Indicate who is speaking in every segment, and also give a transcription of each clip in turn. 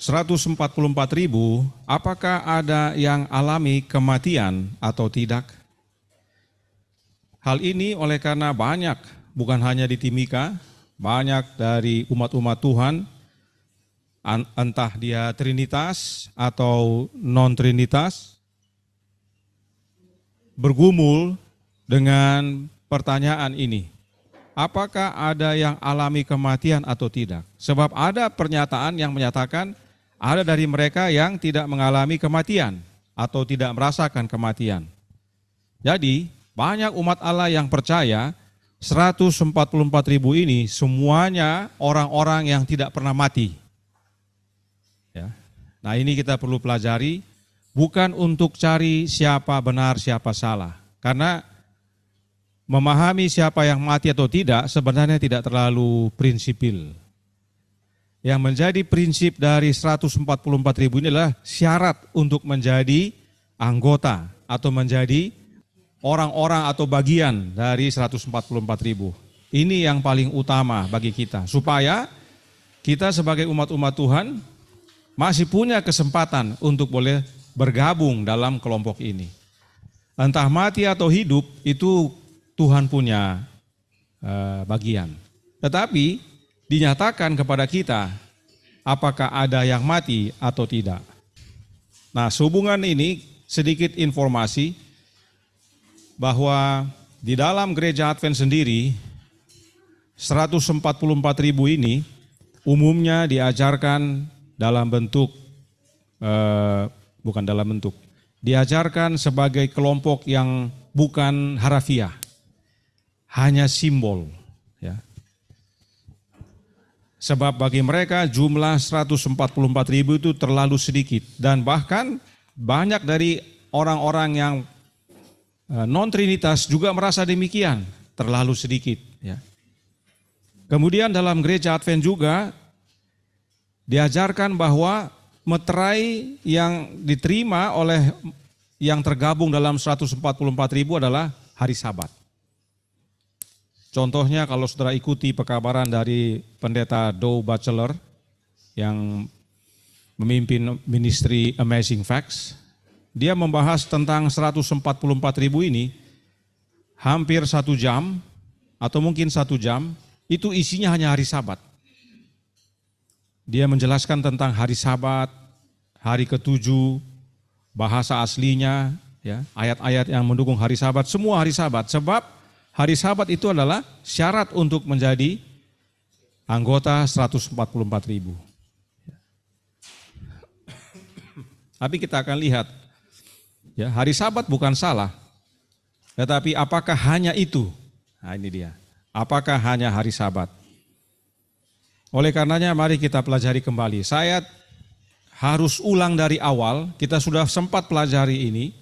Speaker 1: 144 ribu, apakah ada yang alami kematian atau tidak? Hal ini oleh karena banyak, bukan hanya di Timika, banyak dari umat-umat Tuhan, entah dia Trinitas atau non-Trinitas, bergumul dengan pertanyaan ini apakah ada yang alami kematian atau tidak. Sebab ada pernyataan yang menyatakan ada dari mereka yang tidak mengalami kematian atau tidak merasakan kematian. Jadi, banyak umat Allah yang percaya 144 ribu ini semuanya orang-orang yang tidak pernah mati. Ya. Nah ini kita perlu pelajari, bukan untuk cari siapa benar, siapa salah. Karena memahami siapa yang mati atau tidak sebenarnya tidak terlalu prinsipil. Yang menjadi prinsip dari 144 ribu ini adalah syarat untuk menjadi anggota atau menjadi orang-orang atau bagian dari 144 ribu. Ini yang paling utama bagi kita. Supaya kita sebagai umat-umat Tuhan masih punya kesempatan untuk boleh bergabung dalam kelompok ini. Entah mati atau hidup itu Tuhan punya eh, bagian. Tetapi dinyatakan kepada kita apakah ada yang mati atau tidak. Nah, hubungan ini sedikit informasi bahwa di dalam gereja Advent sendiri 144.000 ini umumnya diajarkan dalam bentuk eh, bukan dalam bentuk diajarkan sebagai kelompok yang bukan harafiah hanya simbol Sebab bagi mereka jumlah 144 ribu itu terlalu sedikit. Dan bahkan banyak dari orang-orang yang e, non-trinitas juga merasa demikian. Terlalu sedikit. Ya. Kemudian dalam gereja Advent juga diajarkan bahwa meterai yang diterima oleh yang tergabung dalam 144 ribu adalah hari sabat. Contohnya kalau saudara ikuti pekabaran dari pendeta Dow Bachelor yang memimpin ministry Amazing Facts, dia membahas tentang 144 ribu ini hampir satu jam atau mungkin satu jam, itu isinya hanya hari sabat. Dia menjelaskan tentang hari sabat, hari ketujuh, bahasa aslinya, ya, ayat-ayat yang mendukung hari sabat, semua hari sabat. Sebab hari sabat itu adalah syarat untuk menjadi anggota 144 ribu. Tapi kita akan lihat, ya hari sabat bukan salah, tetapi apakah hanya itu? Nah ini dia, apakah hanya hari sabat? Oleh karenanya mari kita pelajari kembali. Saya harus ulang dari awal, kita sudah sempat pelajari ini,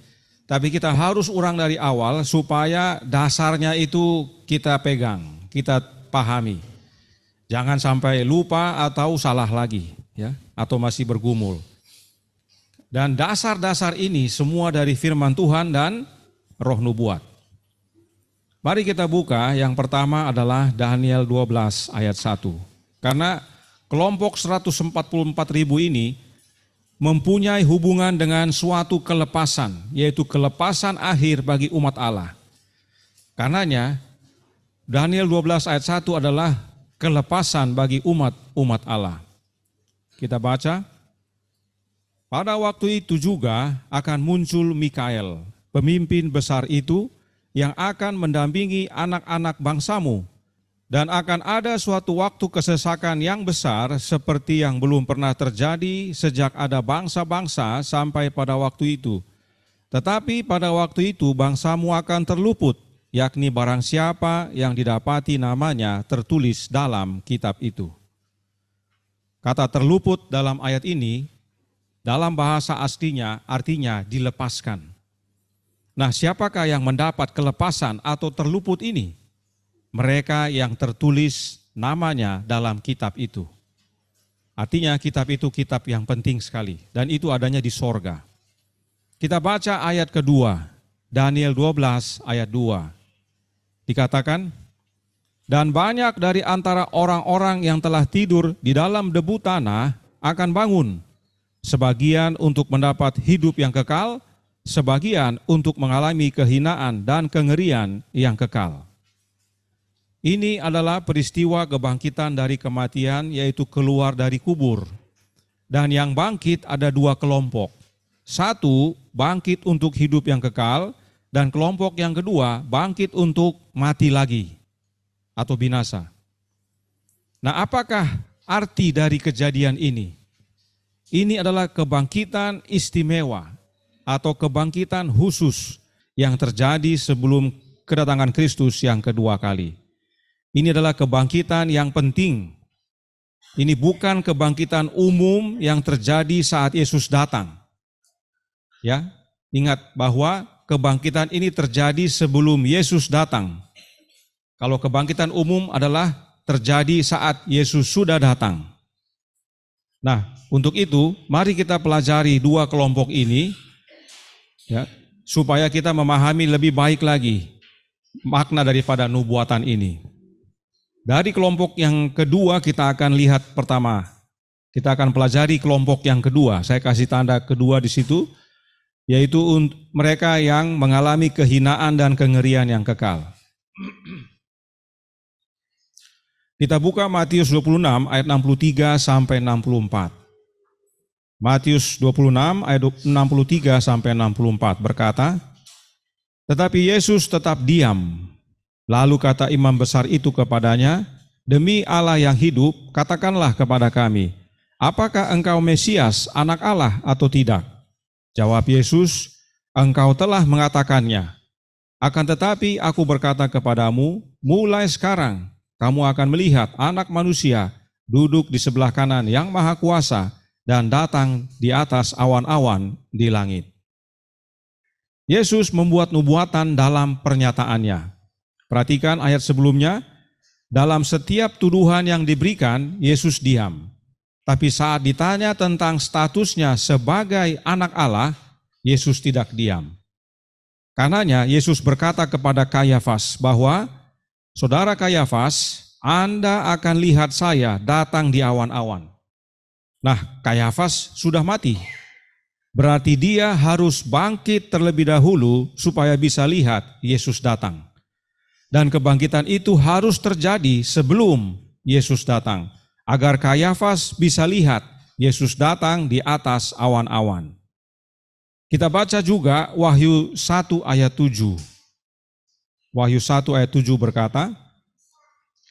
Speaker 1: tapi kita harus urang dari awal supaya dasarnya itu kita pegang, kita pahami. Jangan sampai lupa atau salah lagi ya, atau masih bergumul. Dan dasar-dasar ini semua dari firman Tuhan dan roh nubuat. Mari kita buka yang pertama adalah Daniel 12 ayat 1. Karena kelompok 144 ribu ini mempunyai hubungan dengan suatu kelepasan, yaitu kelepasan akhir bagi umat Allah. Karenanya, Daniel 12 ayat 1 adalah kelepasan bagi umat-umat Allah. Kita baca, pada waktu itu juga akan muncul Mikael, pemimpin besar itu yang akan mendampingi anak-anak bangsamu dan akan ada suatu waktu kesesakan yang besar seperti yang belum pernah terjadi sejak ada bangsa-bangsa sampai pada waktu itu. Tetapi pada waktu itu bangsamu akan terluput, yakni barang siapa yang didapati namanya tertulis dalam kitab itu. Kata terluput dalam ayat ini, dalam bahasa aslinya artinya dilepaskan. Nah siapakah yang mendapat kelepasan atau terluput ini? mereka yang tertulis namanya dalam kitab itu. Artinya kitab itu kitab yang penting sekali dan itu adanya di sorga. Kita baca ayat kedua, Daniel 12 ayat 2. Dikatakan, dan banyak dari antara orang-orang yang telah tidur di dalam debu tanah akan bangun. Sebagian untuk mendapat hidup yang kekal, sebagian untuk mengalami kehinaan dan kengerian yang kekal. Ini adalah peristiwa kebangkitan dari kematian, yaitu keluar dari kubur. Dan yang bangkit ada dua kelompok. Satu, bangkit untuk hidup yang kekal, dan kelompok yang kedua, bangkit untuk mati lagi atau binasa. Nah, apakah arti dari kejadian ini? Ini adalah kebangkitan istimewa atau kebangkitan khusus yang terjadi sebelum kedatangan Kristus yang kedua kali. Ini adalah kebangkitan yang penting. Ini bukan kebangkitan umum yang terjadi saat Yesus datang. Ya, ingat bahwa kebangkitan ini terjadi sebelum Yesus datang. Kalau kebangkitan umum adalah terjadi saat Yesus sudah datang. Nah, untuk itu mari kita pelajari dua kelompok ini ya, supaya kita memahami lebih baik lagi makna daripada nubuatan ini. Dari kelompok yang kedua kita akan lihat pertama. Kita akan pelajari kelompok yang kedua. Saya kasih tanda kedua di situ yaitu mereka yang mengalami kehinaan dan kengerian yang kekal. Kita buka Matius 26 ayat 63 sampai 64. Matius 26 ayat 63 sampai 64 berkata, "Tetapi Yesus tetap diam Lalu kata imam besar itu kepadanya, "Demi Allah yang hidup, katakanlah kepada kami, apakah engkau Mesias, anak Allah atau tidak?" Jawab Yesus, "Engkau telah mengatakannya. Akan tetapi aku berkata kepadamu, mulai sekarang kamu akan melihat anak manusia duduk di sebelah kanan yang maha kuasa dan datang di atas awan-awan di langit." Yesus membuat nubuatan dalam pernyataannya. Perhatikan ayat sebelumnya, dalam setiap tuduhan yang diberikan, Yesus diam. Tapi saat ditanya tentang statusnya sebagai anak Allah, Yesus tidak diam. Karenanya Yesus berkata kepada Kayafas bahwa, Saudara Kayafas, Anda akan lihat saya datang di awan-awan. Nah, Kayafas sudah mati. Berarti dia harus bangkit terlebih dahulu supaya bisa lihat Yesus datang. Dan kebangkitan itu harus terjadi sebelum Yesus datang, agar Kayafas bisa lihat Yesus datang di atas awan-awan. Kita baca juga Wahyu 1 ayat 7. Wahyu 1 ayat 7 berkata,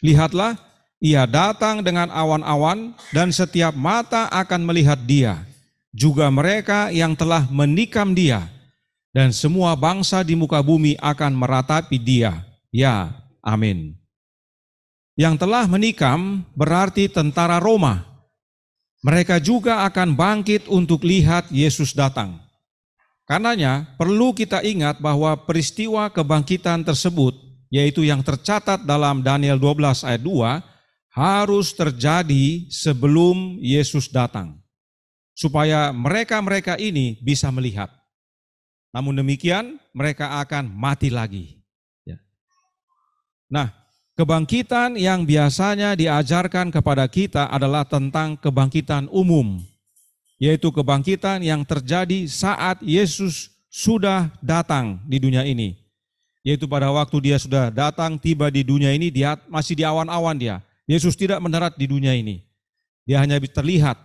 Speaker 1: Lihatlah, ia datang dengan awan-awan dan setiap mata akan melihat dia, juga mereka yang telah menikam dia, dan semua bangsa di muka bumi akan meratapi dia ya, amin. Yang telah menikam berarti tentara Roma. Mereka juga akan bangkit untuk lihat Yesus datang. Karenanya, perlu kita ingat bahwa peristiwa kebangkitan tersebut, yaitu yang tercatat dalam Daniel 12 ayat 2, harus terjadi sebelum Yesus datang, supaya mereka-mereka ini bisa melihat. Namun demikian, mereka akan mati lagi. Nah, kebangkitan yang biasanya diajarkan kepada kita adalah tentang kebangkitan umum, yaitu kebangkitan yang terjadi saat Yesus sudah datang di dunia ini. Yaitu pada waktu dia sudah datang tiba di dunia ini, dia masih di awan-awan dia. Yesus tidak mendarat di dunia ini. Dia hanya terlihat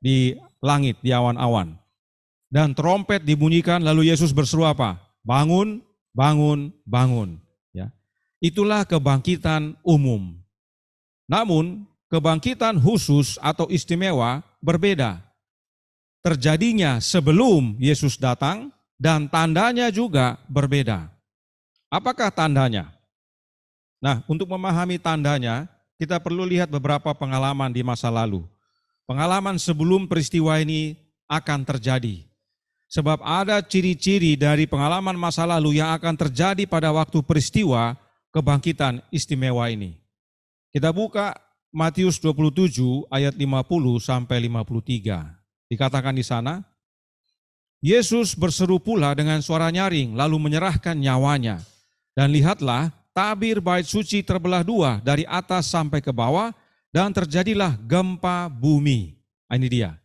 Speaker 1: di langit, di awan-awan. Dan trompet dibunyikan lalu Yesus berseru apa? Bangun, bangun, bangun. Itulah kebangkitan umum. Namun, kebangkitan khusus atau istimewa berbeda. Terjadinya sebelum Yesus datang dan tandanya juga berbeda. Apakah tandanya? Nah, untuk memahami tandanya, kita perlu lihat beberapa pengalaman di masa lalu. Pengalaman sebelum peristiwa ini akan terjadi. Sebab ada ciri-ciri dari pengalaman masa lalu yang akan terjadi pada waktu peristiwa kebangkitan istimewa ini. Kita buka Matius 27 ayat 50 sampai 53. Dikatakan di sana, Yesus berseru pula dengan suara nyaring lalu menyerahkan nyawanya. Dan lihatlah tabir bait suci terbelah dua dari atas sampai ke bawah dan terjadilah gempa bumi. Nah, ini dia.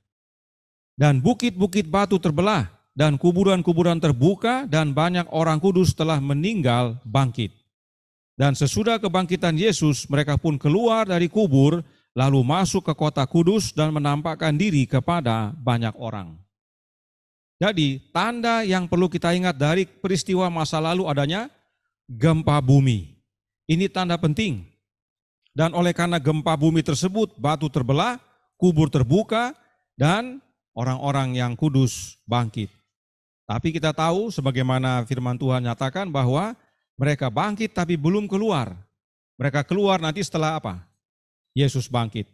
Speaker 1: Dan bukit-bukit batu terbelah dan kuburan-kuburan terbuka dan banyak orang kudus telah meninggal bangkit. Dan sesudah kebangkitan Yesus, mereka pun keluar dari kubur, lalu masuk ke kota kudus dan menampakkan diri kepada banyak orang. Jadi, tanda yang perlu kita ingat dari peristiwa masa lalu adanya gempa bumi. Ini tanda penting. Dan oleh karena gempa bumi tersebut, batu terbelah, kubur terbuka, dan orang-orang yang kudus bangkit. Tapi kita tahu sebagaimana firman Tuhan nyatakan bahwa mereka bangkit tapi belum keluar. Mereka keluar nanti setelah apa? Yesus bangkit.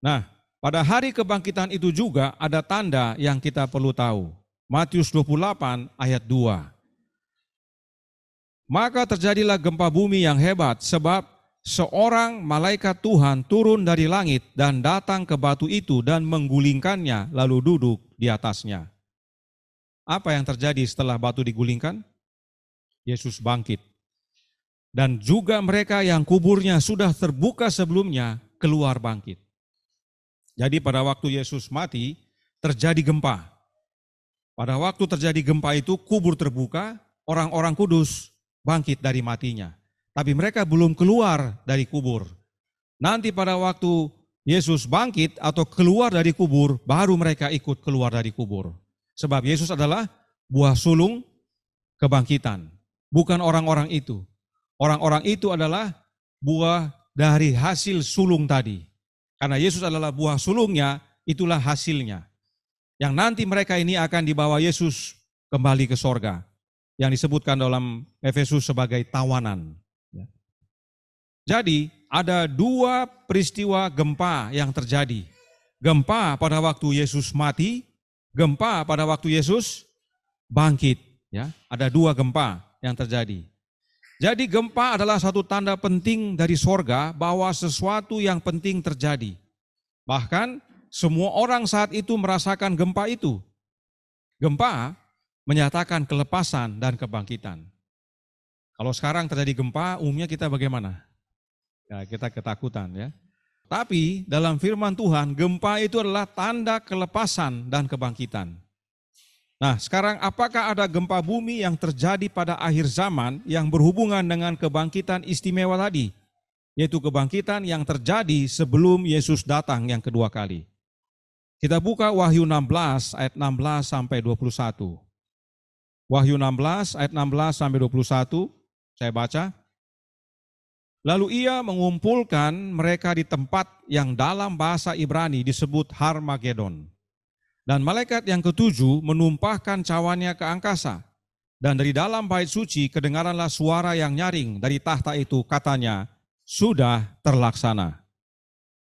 Speaker 1: Nah, pada hari kebangkitan itu juga ada tanda yang kita perlu tahu. Matius 28 ayat 2. Maka terjadilah gempa bumi yang hebat sebab seorang malaikat Tuhan turun dari langit dan datang ke batu itu dan menggulingkannya lalu duduk di atasnya. Apa yang terjadi setelah batu digulingkan? Yesus bangkit. Dan juga mereka yang kuburnya sudah terbuka sebelumnya keluar bangkit. Jadi pada waktu Yesus mati terjadi gempa. Pada waktu terjadi gempa itu kubur terbuka, orang-orang kudus bangkit dari matinya. Tapi mereka belum keluar dari kubur. Nanti pada waktu Yesus bangkit atau keluar dari kubur, baru mereka ikut keluar dari kubur. Sebab Yesus adalah buah sulung kebangkitan bukan orang-orang itu. Orang-orang itu adalah buah dari hasil sulung tadi. Karena Yesus adalah buah sulungnya, itulah hasilnya. Yang nanti mereka ini akan dibawa Yesus kembali ke sorga. Yang disebutkan dalam Efesus sebagai tawanan. Ya. Jadi ada dua peristiwa gempa yang terjadi. Gempa pada waktu Yesus mati, gempa pada waktu Yesus bangkit. Ya, ada dua gempa yang terjadi. Jadi gempa adalah satu tanda penting dari sorga bahwa sesuatu yang penting terjadi. Bahkan semua orang saat itu merasakan gempa itu. Gempa menyatakan kelepasan dan kebangkitan. Kalau sekarang terjadi gempa, umumnya kita bagaimana? Ya, kita ketakutan ya. Tapi dalam firman Tuhan, gempa itu adalah tanda kelepasan dan kebangkitan. Nah, sekarang apakah ada gempa bumi yang terjadi pada akhir zaman yang berhubungan dengan kebangkitan istimewa tadi? Yaitu kebangkitan yang terjadi sebelum Yesus datang yang kedua kali. Kita buka Wahyu 16 ayat 16 sampai 21. Wahyu 16 ayat 16 sampai 21 saya baca. Lalu ia mengumpulkan mereka di tempat yang dalam bahasa Ibrani disebut Harmagedon dan malaikat yang ketujuh menumpahkan cawannya ke angkasa. Dan dari dalam bait suci kedengaranlah suara yang nyaring dari tahta itu katanya, sudah terlaksana.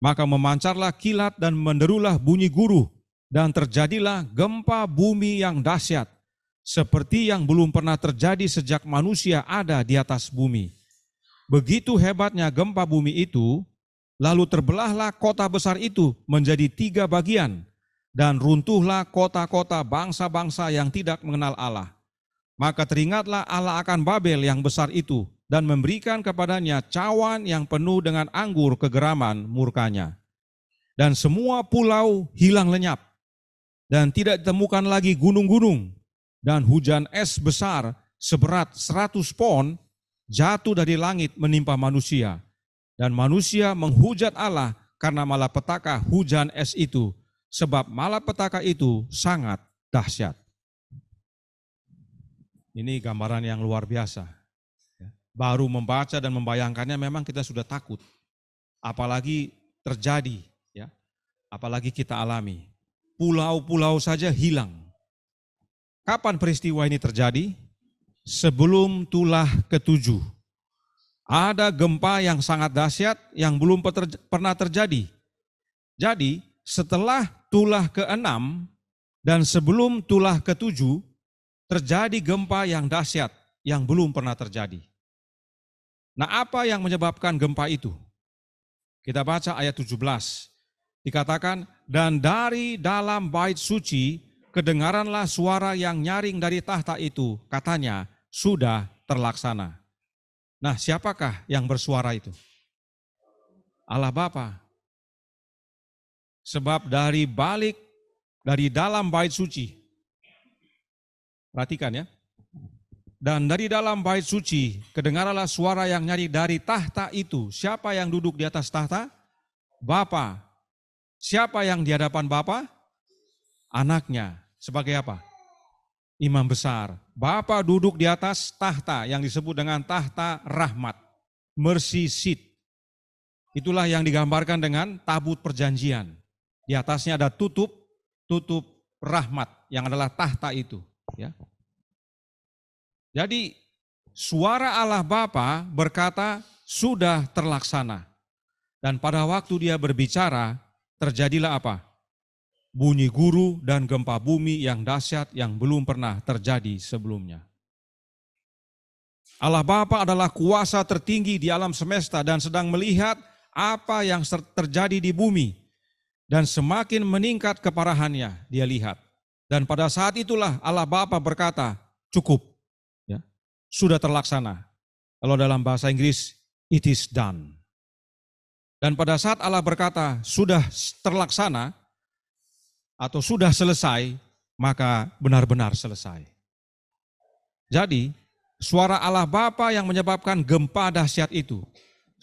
Speaker 1: Maka memancarlah kilat dan menderulah bunyi guru, dan terjadilah gempa bumi yang dahsyat seperti yang belum pernah terjadi sejak manusia ada di atas bumi. Begitu hebatnya gempa bumi itu, lalu terbelahlah kota besar itu menjadi tiga bagian dan runtuhlah kota-kota bangsa-bangsa yang tidak mengenal Allah. Maka teringatlah Allah akan Babel yang besar itu dan memberikan kepadanya cawan yang penuh dengan anggur kegeraman murkanya. Dan semua pulau hilang lenyap dan tidak ditemukan lagi gunung-gunung dan hujan es besar seberat seratus pon jatuh dari langit menimpa manusia dan manusia menghujat Allah karena malapetaka hujan es itu sebab malapetaka itu sangat dahsyat. Ini gambaran yang luar biasa. Ya, baru membaca dan membayangkannya memang kita sudah takut. Apalagi terjadi, ya. Apalagi kita alami. Pulau-pulau saja hilang. Kapan peristiwa ini terjadi? Sebelum tulah ketujuh. Ada gempa yang sangat dahsyat yang belum pernah terjadi. Jadi, setelah tulah ke dan sebelum tulah ketujuh terjadi gempa yang dahsyat yang belum pernah terjadi. Nah, apa yang menyebabkan gempa itu? Kita baca ayat 17. Dikatakan, "Dan dari dalam bait suci kedengaranlah suara yang nyaring dari tahta itu," katanya, "sudah terlaksana." Nah, siapakah yang bersuara itu? Allah Bapa, Sebab dari balik, dari dalam bait suci, perhatikan ya, dan dari dalam bait suci kedengaralah suara yang nyari dari tahta itu. Siapa yang duduk di atas tahta? Bapa. Siapa yang di hadapan Bapa? Anaknya. Sebagai apa? Imam besar. Bapa duduk di atas tahta yang disebut dengan tahta rahmat. Mercy seat. Itulah yang digambarkan dengan tabut perjanjian. Di atasnya ada tutup, tutup rahmat yang adalah tahta itu, ya. Jadi suara Allah Bapa berkata sudah terlaksana. Dan pada waktu dia berbicara, terjadilah apa? Bunyi guru dan gempa bumi yang dahsyat yang belum pernah terjadi sebelumnya. Allah Bapa adalah kuasa tertinggi di alam semesta dan sedang melihat apa yang terjadi di bumi dan semakin meningkat keparahannya dia lihat. Dan pada saat itulah Allah Bapa berkata, cukup, ya, sudah terlaksana. Kalau dalam bahasa Inggris, it is done. Dan pada saat Allah berkata, sudah terlaksana atau sudah selesai, maka benar-benar selesai. Jadi, suara Allah Bapa yang menyebabkan gempa dahsyat itu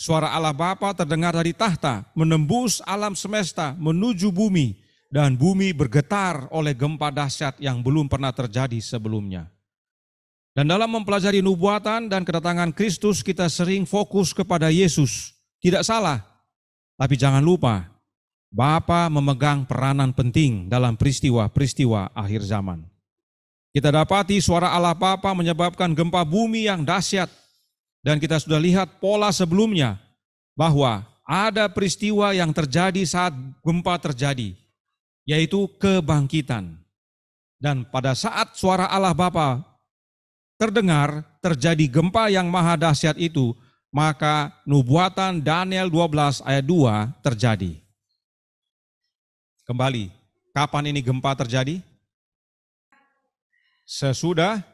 Speaker 1: Suara Allah Bapa terdengar dari tahta, menembus alam semesta, menuju bumi, dan bumi bergetar oleh gempa dahsyat yang belum pernah terjadi sebelumnya. Dan dalam mempelajari nubuatan dan kedatangan Kristus, kita sering fokus kepada Yesus. Tidak salah, tapi jangan lupa, Bapa memegang peranan penting dalam peristiwa-peristiwa akhir zaman. Kita dapati suara Allah Bapa menyebabkan gempa bumi yang dahsyat dan kita sudah lihat pola sebelumnya bahwa ada peristiwa yang terjadi saat gempa terjadi, yaitu kebangkitan. Dan pada saat suara Allah Bapa terdengar terjadi gempa yang maha dahsyat itu, maka nubuatan Daniel 12 ayat 2 terjadi. Kembali, kapan ini gempa terjadi? Sesudah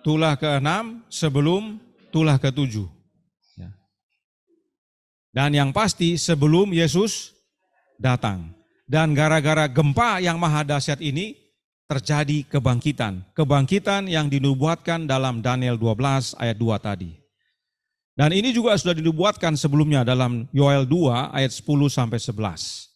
Speaker 1: tulah keenam sebelum tulah ketujuh. Ya. Dan yang pasti sebelum Yesus datang. Dan gara-gara gempa yang maha dahsyat ini terjadi kebangkitan. Kebangkitan yang dinubuatkan dalam Daniel 12 ayat 2 tadi. Dan ini juga sudah dinubuatkan sebelumnya dalam Yoel 2 ayat 10 sampai 11.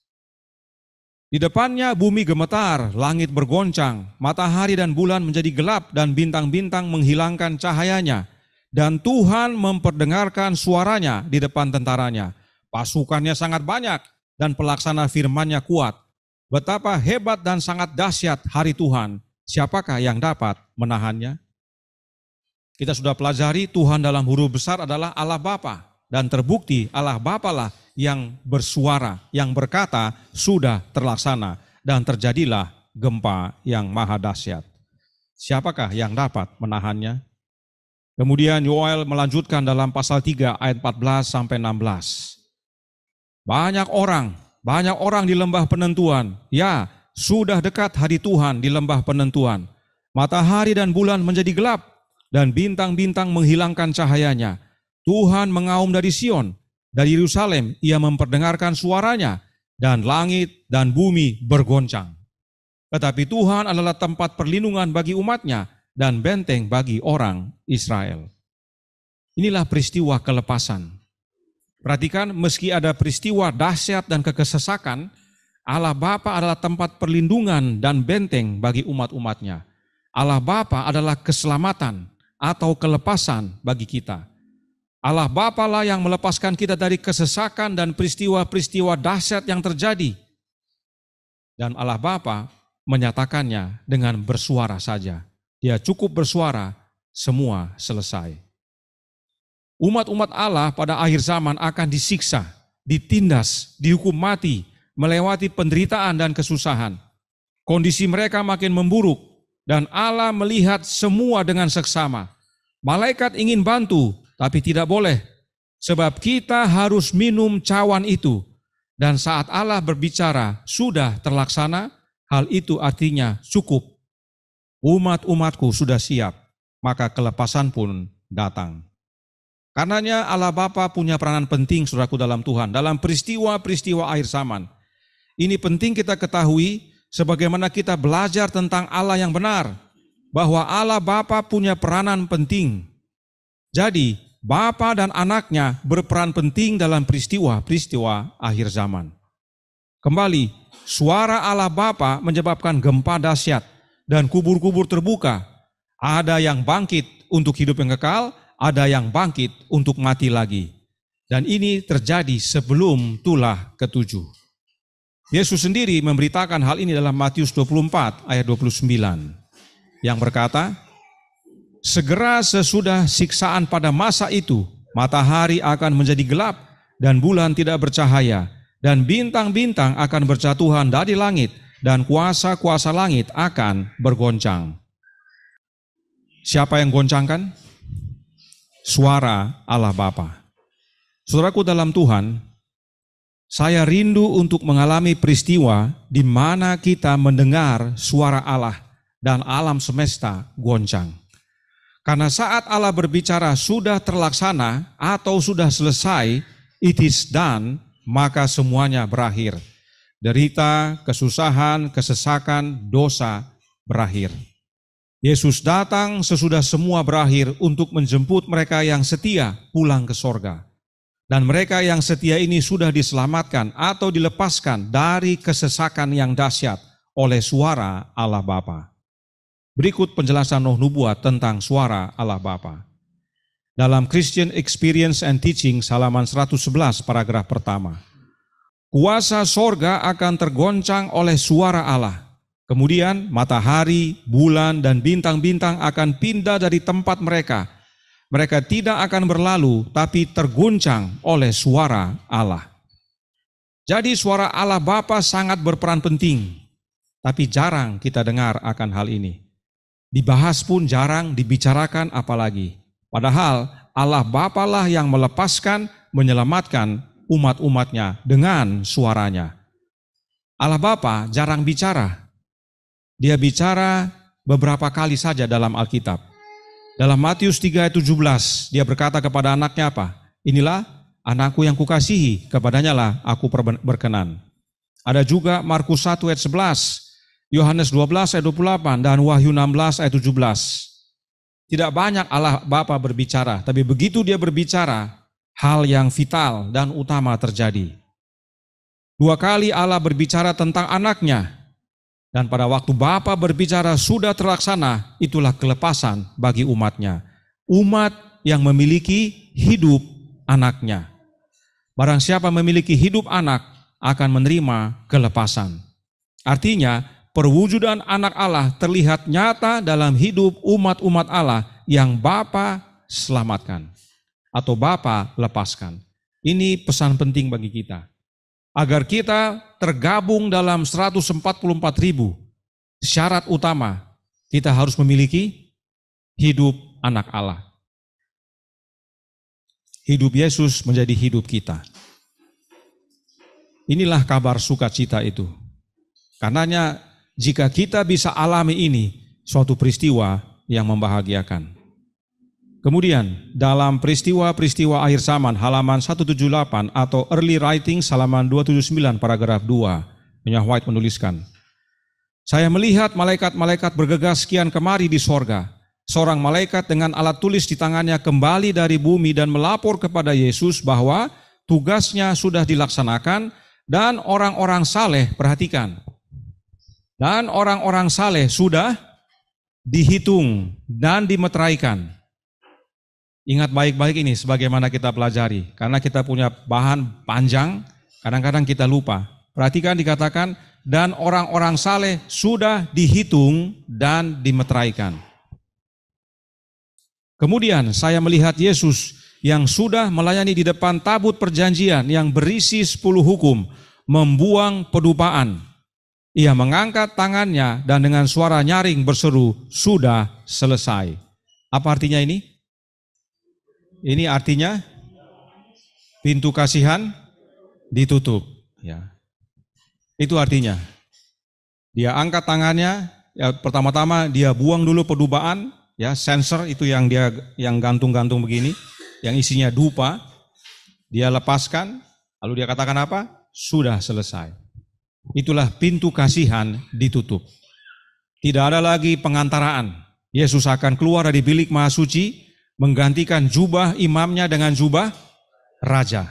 Speaker 1: Di depannya bumi gemetar, langit bergoncang, matahari dan bulan menjadi gelap dan bintang-bintang menghilangkan cahayanya. Dan Tuhan memperdengarkan suaranya di depan tentaranya. Pasukannya sangat banyak dan pelaksana firmannya kuat. Betapa hebat dan sangat dahsyat hari Tuhan. Siapakah yang dapat menahannya? Kita sudah pelajari Tuhan dalam huruf besar adalah Allah Bapa dan terbukti Allah Bapalah yang bersuara, yang berkata sudah terlaksana dan terjadilah gempa yang maha dahsyat. Siapakah yang dapat menahannya? Kemudian Yoel melanjutkan dalam pasal 3 ayat 14 sampai 16. Banyak orang, banyak orang di lembah penentuan. Ya, sudah dekat hari Tuhan di lembah penentuan. Matahari dan bulan menjadi gelap dan bintang-bintang menghilangkan cahayanya. Tuhan mengaum dari Sion, dari Yerusalem ia memperdengarkan suaranya dan langit dan bumi bergoncang. Tetapi Tuhan adalah tempat perlindungan bagi umatnya dan benteng bagi orang Israel. Inilah peristiwa kelepasan. Perhatikan, meski ada peristiwa dahsyat dan kekesesakan, Allah Bapa adalah tempat perlindungan dan benteng bagi umat-umatnya. Allah Bapa adalah keselamatan atau kelepasan bagi kita. Allah Bapa lah yang melepaskan kita dari kesesakan dan peristiwa-peristiwa dahsyat yang terjadi. Dan Allah Bapa menyatakannya dengan bersuara saja. Dia cukup bersuara, semua selesai. Umat-umat Allah pada akhir zaman akan disiksa, ditindas, dihukum mati, melewati penderitaan dan kesusahan. Kondisi mereka makin memburuk, dan Allah melihat semua dengan seksama. Malaikat ingin bantu, tapi tidak boleh, sebab kita harus minum cawan itu. Dan saat Allah berbicara, sudah terlaksana. Hal itu artinya cukup umat-umatku sudah siap, maka kelepasan pun datang. Karenanya Allah Bapa punya peranan penting saudaraku dalam Tuhan, dalam peristiwa-peristiwa akhir zaman. Ini penting kita ketahui sebagaimana kita belajar tentang Allah yang benar, bahwa Allah Bapa punya peranan penting. Jadi, Bapa dan anaknya berperan penting dalam peristiwa-peristiwa akhir zaman. Kembali, suara Allah Bapa menyebabkan gempa dahsyat dan kubur-kubur terbuka. Ada yang bangkit untuk hidup yang kekal, ada yang bangkit untuk mati lagi. Dan ini terjadi sebelum tulah ketujuh. Yesus sendiri memberitakan hal ini dalam Matius 24 ayat 29 yang berkata, Segera sesudah siksaan pada masa itu, matahari akan menjadi gelap dan bulan tidak bercahaya, dan bintang-bintang akan berjatuhan dari langit, dan kuasa-kuasa langit akan bergoncang. Siapa yang goncangkan? Suara Allah Bapa. Saudaraku dalam Tuhan, saya rindu untuk mengalami peristiwa di mana kita mendengar suara Allah dan alam semesta goncang. Karena saat Allah berbicara sudah terlaksana atau sudah selesai, it is done, maka semuanya berakhir derita, kesusahan, kesesakan, dosa berakhir. Yesus datang sesudah semua berakhir untuk menjemput mereka yang setia pulang ke sorga. Dan mereka yang setia ini sudah diselamatkan atau dilepaskan dari kesesakan yang dahsyat oleh suara Allah Bapa. Berikut penjelasan Noh Nubuat tentang suara Allah Bapa. Dalam Christian Experience and Teaching salaman 111 paragraf pertama kuasa sorga akan tergoncang oleh suara Allah. Kemudian matahari, bulan, dan bintang-bintang akan pindah dari tempat mereka. Mereka tidak akan berlalu, tapi terguncang oleh suara Allah. Jadi suara Allah Bapa sangat berperan penting, tapi jarang kita dengar akan hal ini. Dibahas pun jarang dibicarakan apalagi. Padahal Allah Bapalah yang melepaskan, menyelamatkan umat-umatnya dengan suaranya. Allah Bapa jarang bicara. Dia bicara beberapa kali saja dalam Alkitab. Dalam Matius 3 ayat 17, dia berkata kepada anaknya apa? Inilah anakku yang kukasihi, kepadanya lah aku berkenan. Ada juga Markus 1 ayat 11, Yohanes 12 ayat 28, dan Wahyu 16 ayat 17. Tidak banyak Allah Bapa berbicara, tapi begitu dia berbicara, hal yang vital dan utama terjadi. Dua kali Allah berbicara tentang anaknya, dan pada waktu Bapa berbicara sudah terlaksana, itulah kelepasan bagi umatnya. Umat yang memiliki hidup anaknya. Barang siapa memiliki hidup anak akan menerima kelepasan. Artinya, perwujudan anak Allah terlihat nyata dalam hidup umat-umat Allah yang Bapa selamatkan atau Bapa lepaskan. Ini pesan penting bagi kita. Agar kita tergabung dalam 144 ribu syarat utama, kita harus memiliki hidup anak Allah. Hidup Yesus menjadi hidup kita. Inilah kabar sukacita itu. Karenanya jika kita bisa alami ini, suatu peristiwa yang membahagiakan. Kemudian dalam peristiwa-peristiwa akhir zaman halaman 178 atau early writing halaman 279 paragraf 2 Nya White menuliskan Saya melihat malaikat-malaikat bergegas sekian kemari di sorga Seorang malaikat dengan alat tulis di tangannya kembali dari bumi dan melapor kepada Yesus bahwa tugasnya sudah dilaksanakan dan orang-orang saleh perhatikan dan orang-orang saleh sudah dihitung dan dimeteraikan. Ingat baik-baik ini sebagaimana kita pelajari, karena kita punya bahan panjang, kadang-kadang kita lupa. Perhatikan dikatakan, dan orang-orang saleh sudah dihitung dan dimeteraikan. Kemudian saya melihat Yesus yang sudah melayani di depan tabut perjanjian yang berisi sepuluh hukum, membuang pedupaan. Ia mengangkat tangannya dan dengan suara nyaring berseru, sudah selesai. Apa artinya ini? Ini artinya pintu kasihan ditutup. Ya. Itu artinya. Dia angkat tangannya, ya, pertama-tama dia buang dulu pedubaan, ya sensor itu yang dia yang gantung-gantung begini, yang isinya dupa. Dia lepaskan, lalu dia katakan apa? Sudah selesai. Itulah pintu kasihan ditutup. Tidak ada lagi pengantaraan. Yesus akan keluar dari bilik Mahasuci menggantikan jubah imamnya dengan jubah raja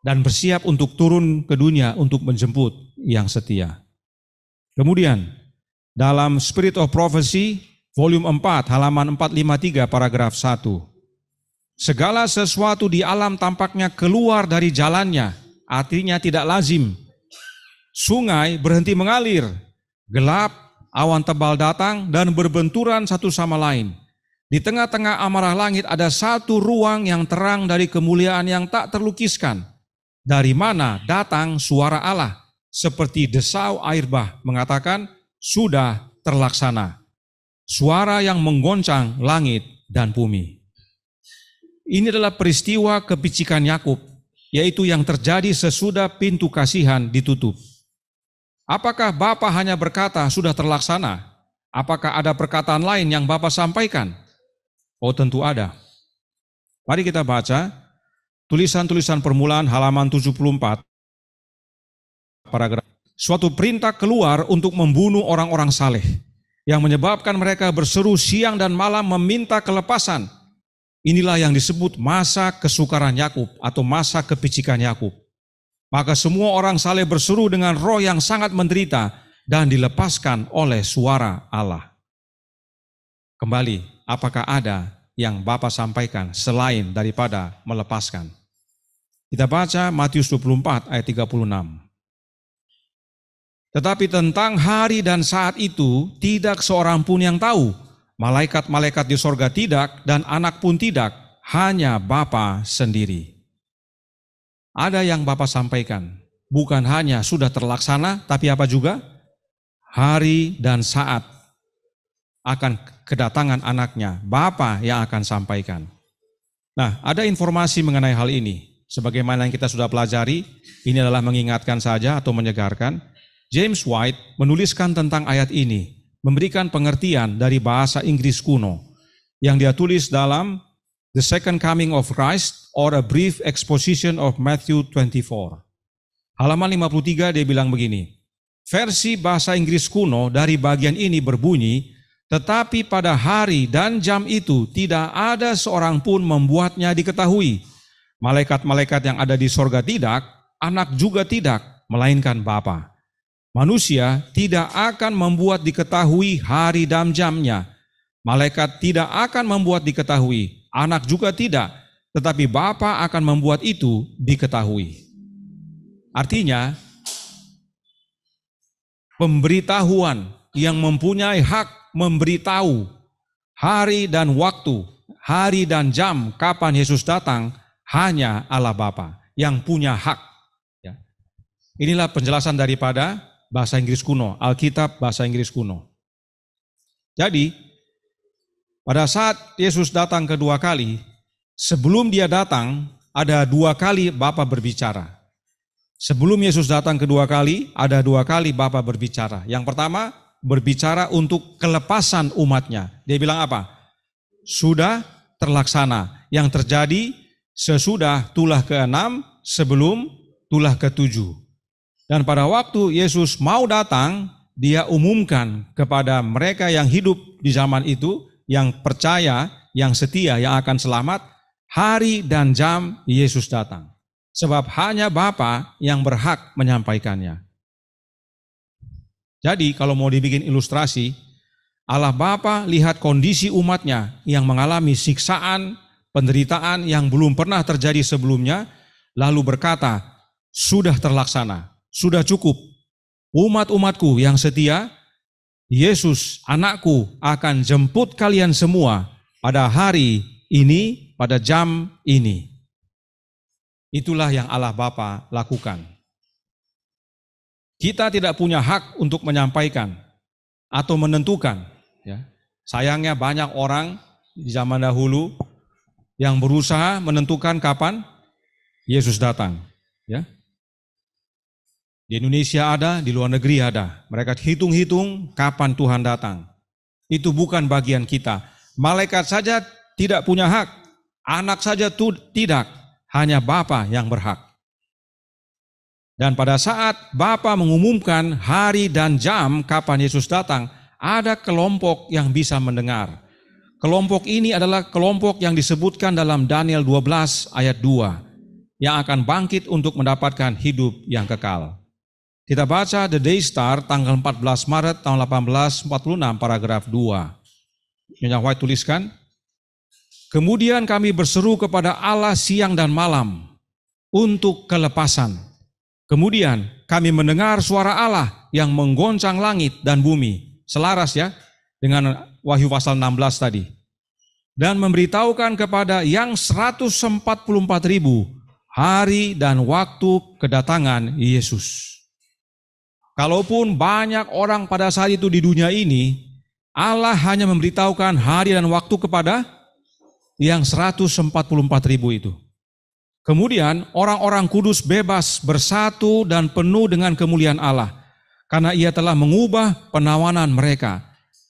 Speaker 1: dan bersiap untuk turun ke dunia untuk menjemput yang setia. Kemudian dalam Spirit of Prophecy volume 4 halaman 453 paragraf 1. Segala sesuatu di alam tampaknya keluar dari jalannya, artinya tidak lazim. Sungai berhenti mengalir, gelap, awan tebal datang dan berbenturan satu sama lain di tengah-tengah amarah langit ada satu ruang yang terang dari kemuliaan yang tak terlukiskan. Dari mana datang suara Allah? Seperti desau air bah mengatakan, sudah terlaksana. Suara yang menggoncang langit dan bumi. Ini adalah peristiwa kepicikan Yakub, yaitu yang terjadi sesudah pintu kasihan ditutup. Apakah Bapak hanya berkata sudah terlaksana? Apakah ada perkataan lain yang Bapak sampaikan? Oh tentu ada. Mari kita baca tulisan-tulisan permulaan halaman 74. Paragraf. Suatu perintah keluar untuk membunuh orang-orang saleh yang menyebabkan mereka berseru siang dan malam meminta kelepasan. Inilah yang disebut masa kesukaran Yakub atau masa kepicikan Yakub. Maka semua orang saleh berseru dengan roh yang sangat menderita dan dilepaskan oleh suara Allah. Kembali, apakah ada yang Bapa sampaikan selain daripada melepaskan. Kita baca Matius 24 ayat 36. Tetapi tentang hari dan saat itu tidak seorang pun yang tahu, malaikat-malaikat di sorga tidak dan anak pun tidak, hanya Bapa sendiri. Ada yang Bapak sampaikan, bukan hanya sudah terlaksana, tapi apa juga? Hari dan saat akan kedatangan anaknya, Bapa yang akan sampaikan. Nah, ada informasi mengenai hal ini. Sebagaimana yang kita sudah pelajari, ini adalah mengingatkan saja atau menyegarkan. James White menuliskan tentang ayat ini, memberikan pengertian dari bahasa Inggris kuno yang dia tulis dalam The Second Coming of Christ or a Brief Exposition of Matthew 24. Halaman 53 dia bilang begini, versi bahasa Inggris kuno dari bagian ini berbunyi tetapi pada hari dan jam itu tidak ada seorang pun membuatnya diketahui. Malaikat-malaikat yang ada di sorga tidak, anak juga tidak, melainkan Bapa. Manusia tidak akan membuat diketahui hari dan jamnya. Malaikat tidak akan membuat diketahui, anak juga tidak, tetapi Bapa akan membuat itu diketahui. Artinya, pemberitahuan yang mempunyai hak memberitahu hari dan waktu, hari dan jam kapan Yesus datang hanya Allah Bapa yang punya hak. Ya. Inilah penjelasan daripada bahasa Inggris kuno, Alkitab bahasa Inggris kuno. Jadi, pada saat Yesus datang kedua kali, sebelum dia datang ada dua kali Bapa berbicara. Sebelum Yesus datang kedua kali, ada dua kali Bapa berbicara. Yang pertama, berbicara untuk kelepasan umatnya. Dia bilang apa? Sudah terlaksana. Yang terjadi sesudah tulah ke-6 sebelum tulah ke-7. Dan pada waktu Yesus mau datang, dia umumkan kepada mereka yang hidup di zaman itu, yang percaya, yang setia, yang akan selamat, hari dan jam Yesus datang. Sebab hanya Bapa yang berhak menyampaikannya. Jadi kalau mau dibikin ilustrasi, Allah Bapa lihat kondisi umatnya yang mengalami siksaan, penderitaan yang belum pernah terjadi sebelumnya, lalu berkata, sudah terlaksana, sudah cukup. Umat-umatku yang setia, Yesus anakku akan jemput kalian semua pada hari ini, pada jam ini. Itulah yang Allah Bapa lakukan. Kita tidak punya hak untuk menyampaikan atau menentukan. Ya. Sayangnya banyak orang di zaman dahulu yang berusaha menentukan kapan Yesus datang. Ya. Di Indonesia ada, di luar negeri ada. Mereka hitung-hitung kapan Tuhan datang. Itu bukan bagian kita. Malaikat saja tidak punya hak. Anak saja tidak. Hanya Bapa yang berhak. Dan pada saat Bapa mengumumkan hari dan jam kapan Yesus datang, ada kelompok yang bisa mendengar. Kelompok ini adalah kelompok yang disebutkan dalam Daniel 12 ayat 2 yang akan bangkit untuk mendapatkan hidup yang kekal. Kita baca The Day Star tanggal 14 Maret tahun 1846 paragraf 2. Yang White tuliskan, Kemudian kami berseru kepada Allah siang dan malam untuk kelepasan Kemudian kami mendengar suara Allah yang menggoncang langit dan bumi. Selaras ya dengan Wahyu pasal 16 tadi. Dan memberitahukan kepada yang 144 ribu hari dan waktu kedatangan Yesus. Kalaupun banyak orang pada saat itu di dunia ini, Allah hanya memberitahukan hari dan waktu kepada yang 144 ribu itu. Kemudian orang-orang kudus bebas bersatu dan penuh dengan kemuliaan Allah karena ia telah mengubah penawanan mereka.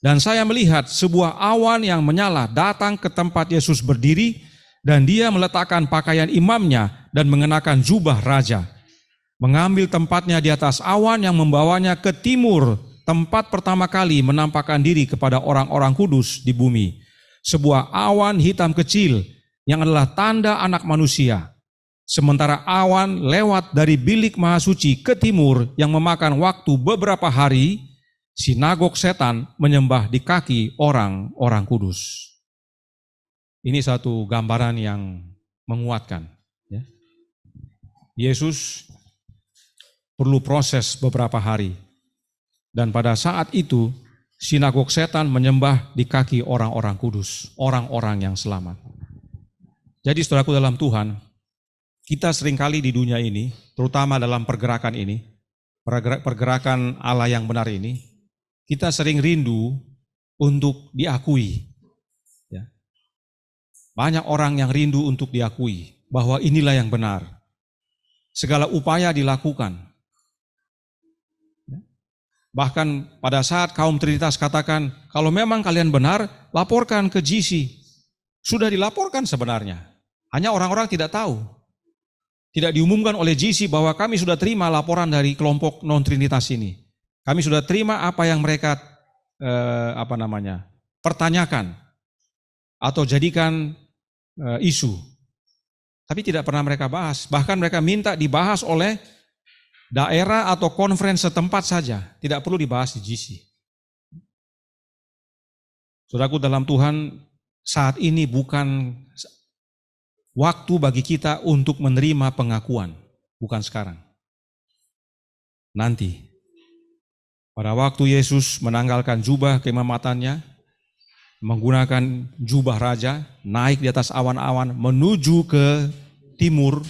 Speaker 1: Dan saya melihat sebuah awan yang menyala datang ke tempat Yesus berdiri dan dia meletakkan pakaian imamnya dan mengenakan jubah raja. Mengambil tempatnya di atas awan yang membawanya ke timur, tempat pertama kali menampakkan diri kepada orang-orang kudus di bumi. Sebuah awan hitam kecil yang adalah tanda anak manusia Sementara awan lewat dari bilik mahasuci ke timur yang memakan waktu beberapa hari, sinagog setan menyembah di kaki orang-orang kudus. Ini satu gambaran yang menguatkan. Ya. Yesus perlu proses beberapa hari. Dan pada saat itu, sinagog setan menyembah di kaki orang-orang kudus, orang-orang yang selamat. Jadi setelah aku dalam Tuhan, kita seringkali di dunia ini, terutama dalam pergerakan ini, pergerakan Allah yang benar ini, kita sering rindu untuk diakui. Ya. Banyak orang yang rindu untuk diakui bahwa inilah yang benar. Segala upaya dilakukan. Ya. Bahkan pada saat kaum Trinitas katakan, kalau memang kalian benar, laporkan ke GC. Sudah dilaporkan sebenarnya. Hanya orang-orang tidak tahu tidak diumumkan oleh GC bahwa kami sudah terima laporan dari kelompok non trinitas ini. Kami sudah terima apa yang mereka eh, apa namanya pertanyakan atau jadikan eh, isu. Tapi tidak pernah mereka bahas. Bahkan mereka minta dibahas oleh daerah atau konferensi setempat saja. Tidak perlu dibahas di GC. Saudaraku dalam Tuhan saat ini bukan waktu bagi kita untuk menerima pengakuan, bukan sekarang. Nanti, pada waktu Yesus menanggalkan jubah keimamatannya, menggunakan jubah raja, naik di atas awan-awan menuju ke timur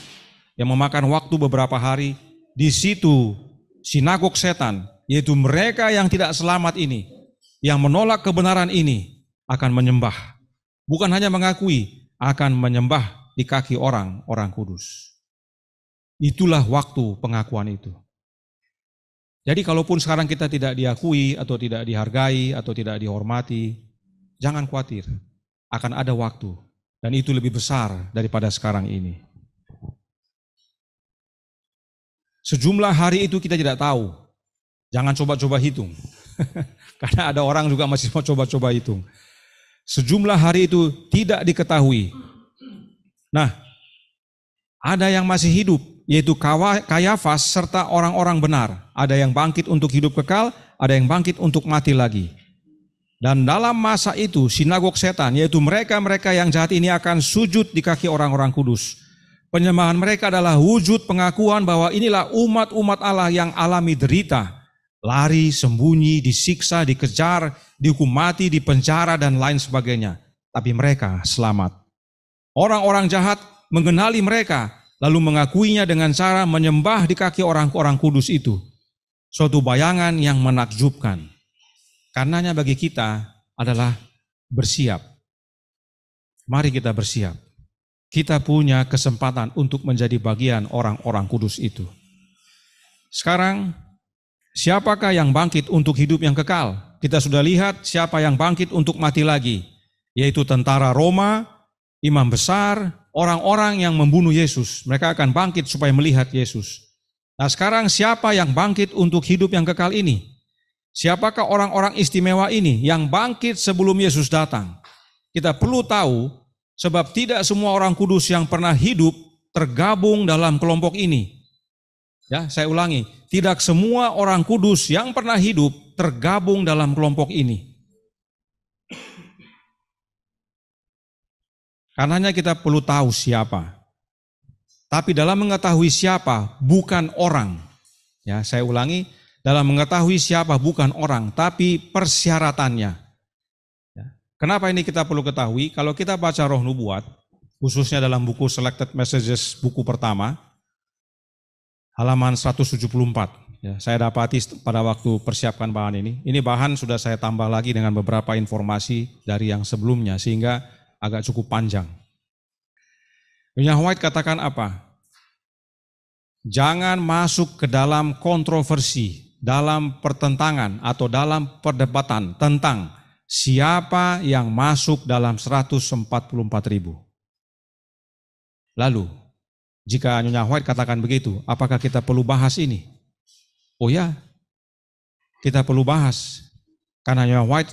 Speaker 1: yang memakan waktu beberapa hari, di situ sinagog setan, yaitu mereka yang tidak selamat ini, yang menolak kebenaran ini akan menyembah. Bukan hanya mengakui, akan menyembah di kaki orang-orang kudus. Itulah waktu pengakuan itu. Jadi kalaupun sekarang kita tidak diakui atau tidak dihargai atau tidak dihormati, jangan khawatir, akan ada waktu dan itu lebih besar daripada sekarang ini. Sejumlah hari itu kita tidak tahu. Jangan coba-coba hitung. Karena ada orang juga masih mau coba-coba hitung. Sejumlah hari itu tidak diketahui Nah, ada yang masih hidup, yaitu Kayafas serta orang-orang benar. Ada yang bangkit untuk hidup kekal, ada yang bangkit untuk mati lagi. Dan dalam masa itu sinagog setan, yaitu mereka-mereka yang jahat ini akan sujud di kaki orang-orang kudus. Penyembahan mereka adalah wujud pengakuan bahwa inilah umat-umat Allah yang alami derita, lari, sembunyi, disiksa, dikejar, dihukum mati, dipenjara, dan lain sebagainya. Tapi mereka selamat. Orang-orang jahat mengenali mereka, lalu mengakuinya dengan cara menyembah di kaki orang-orang kudus itu. Suatu bayangan yang menakjubkan. Karenanya bagi kita adalah bersiap. Mari kita bersiap. Kita punya kesempatan untuk menjadi bagian orang-orang kudus itu. Sekarang, siapakah yang bangkit untuk hidup yang kekal? Kita sudah lihat siapa yang bangkit untuk mati lagi, yaitu tentara Roma, imam besar, orang-orang yang membunuh Yesus. Mereka akan bangkit supaya melihat Yesus. Nah sekarang siapa yang bangkit untuk hidup yang kekal ini? Siapakah orang-orang istimewa ini yang bangkit sebelum Yesus datang? Kita perlu tahu sebab tidak semua orang kudus yang pernah hidup tergabung dalam kelompok ini. Ya, saya ulangi, tidak semua orang kudus yang pernah hidup tergabung dalam kelompok ini. Karenanya kita perlu tahu siapa. Tapi dalam mengetahui siapa bukan orang. Ya, saya ulangi, dalam mengetahui siapa bukan orang, tapi persyaratannya. Ya, kenapa ini kita perlu ketahui? Kalau kita baca Roh Nubuat, khususnya dalam buku Selected Messages buku pertama, halaman 174. Ya, saya dapati pada waktu persiapkan bahan ini. Ini bahan sudah saya tambah lagi dengan beberapa informasi dari yang sebelumnya sehingga agak cukup panjang. Ibn White katakan apa? Jangan masuk ke dalam kontroversi, dalam pertentangan atau dalam perdebatan tentang siapa yang masuk dalam 144 ribu. Lalu, jika Nyonya White katakan begitu, apakah kita perlu bahas ini? Oh ya, kita perlu bahas. Karena Nyonya White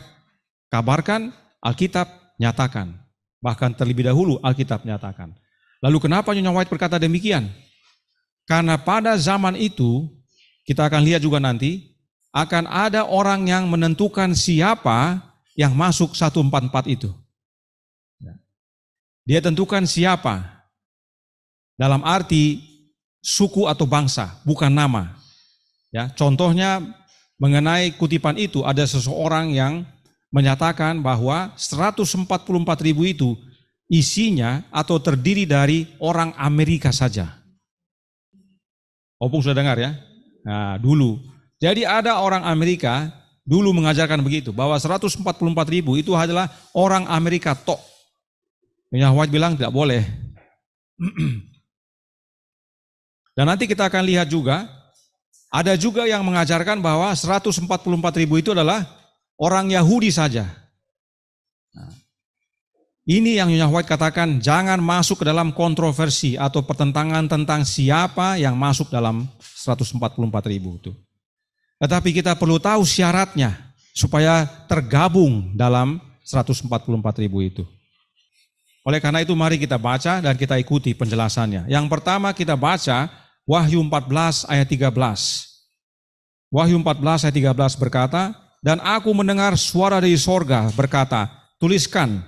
Speaker 1: kabarkan, Alkitab nyatakan Bahkan terlebih dahulu Alkitab menyatakan. Lalu kenapa Nyonya White berkata demikian? Karena pada zaman itu, kita akan lihat juga nanti, akan ada orang yang menentukan siapa yang masuk 144 itu. Ya. Dia tentukan siapa. Dalam arti suku atau bangsa, bukan nama. Ya, contohnya mengenai kutipan itu ada seseorang yang menyatakan bahwa 144 ribu itu isinya atau terdiri dari orang Amerika saja. Opung sudah dengar ya? Nah, dulu. Jadi ada orang Amerika dulu mengajarkan begitu, bahwa 144 ribu itu adalah orang Amerika tok. White bilang tidak boleh. Dan nanti kita akan lihat juga, ada juga yang mengajarkan bahwa 144 ribu itu adalah orang Yahudi saja. ini yang Nyonya White katakan, jangan masuk ke dalam kontroversi atau pertentangan tentang siapa yang masuk dalam 144 ribu itu. Tetapi kita perlu tahu syaratnya supaya tergabung dalam 144 ribu itu. Oleh karena itu mari kita baca dan kita ikuti penjelasannya. Yang pertama kita baca Wahyu 14 ayat 13. Wahyu 14 ayat 13 berkata, dan aku mendengar suara dari sorga berkata, tuliskan,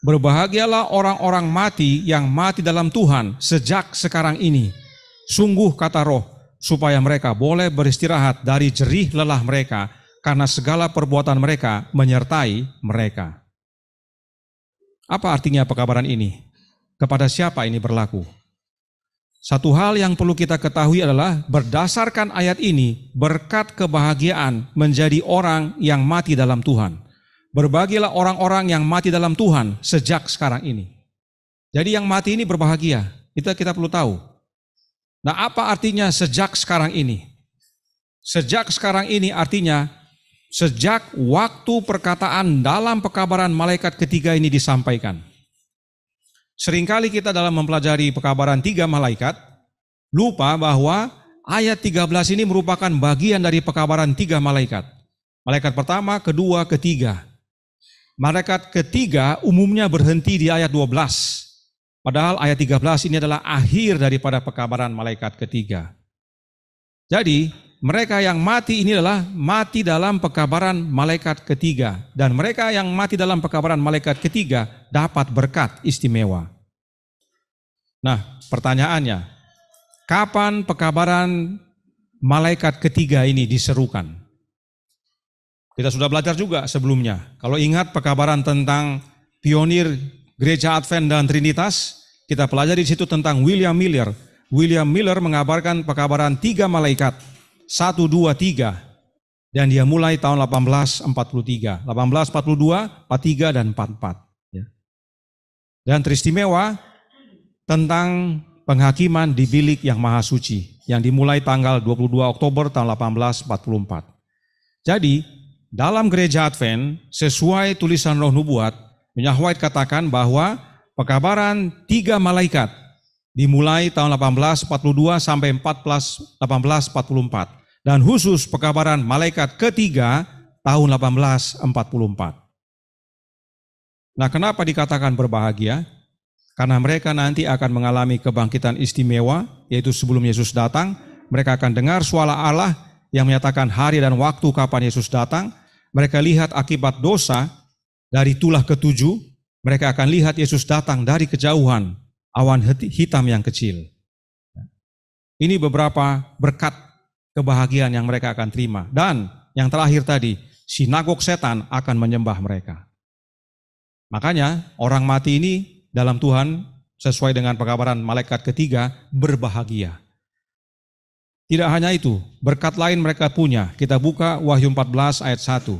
Speaker 1: berbahagialah orang-orang mati yang mati dalam Tuhan sejak sekarang ini. Sungguh kata roh, supaya mereka boleh beristirahat dari jerih lelah mereka, karena segala perbuatan mereka menyertai mereka. Apa artinya pekabaran ini? Kepada siapa ini berlaku? Satu hal yang perlu kita ketahui adalah berdasarkan ayat ini, berkat kebahagiaan menjadi orang yang mati dalam Tuhan. Berbagilah orang-orang yang mati dalam Tuhan sejak sekarang ini. Jadi yang mati ini berbahagia, itu kita perlu tahu. Nah apa artinya sejak sekarang ini? Sejak sekarang ini artinya sejak waktu perkataan dalam pekabaran malaikat ketiga ini disampaikan. Seringkali kita dalam mempelajari pekabaran tiga malaikat, lupa bahwa ayat 13 ini merupakan bagian dari pekabaran tiga malaikat. Malaikat pertama, kedua, ketiga. Malaikat ketiga umumnya berhenti di ayat 12. Padahal ayat 13 ini adalah akhir daripada pekabaran malaikat ketiga. Jadi, mereka yang mati ini adalah mati dalam pekabaran malaikat ketiga dan mereka yang mati dalam pekabaran malaikat ketiga dapat berkat istimewa. Nah, pertanyaannya, kapan pekabaran malaikat ketiga ini diserukan? Kita sudah belajar juga sebelumnya. Kalau ingat pekabaran tentang pionir gereja Advent dan Trinitas, kita pelajari di situ tentang William Miller. William Miller mengabarkan pekabaran tiga malaikat 1, 2, 3. Dan dia mulai tahun 1843. 1842, 43, dan 44. Ya. Dan teristimewa tentang penghakiman di bilik yang maha suci yang dimulai tanggal 22 Oktober tahun 1844. Jadi, dalam gereja Advent, sesuai tulisan roh nubuat, Minyak White katakan bahwa pekabaran tiga malaikat dimulai tahun 1842 sampai 14, 1844 dan khusus pekabaran malaikat ketiga tahun 1844. Nah, kenapa dikatakan berbahagia? Karena mereka nanti akan mengalami kebangkitan istimewa, yaitu sebelum Yesus datang, mereka akan dengar suara Allah yang menyatakan hari dan waktu kapan Yesus datang. Mereka lihat akibat dosa dari tulah ketujuh, mereka akan lihat Yesus datang dari kejauhan, awan hitam yang kecil. Ini beberapa berkat kebahagiaan yang mereka akan terima. Dan yang terakhir tadi, sinagog setan akan menyembah mereka. Makanya orang mati ini dalam Tuhan sesuai dengan pengabaran malaikat ketiga berbahagia. Tidak hanya itu, berkat lain mereka punya. Kita buka Wahyu 14 ayat 1.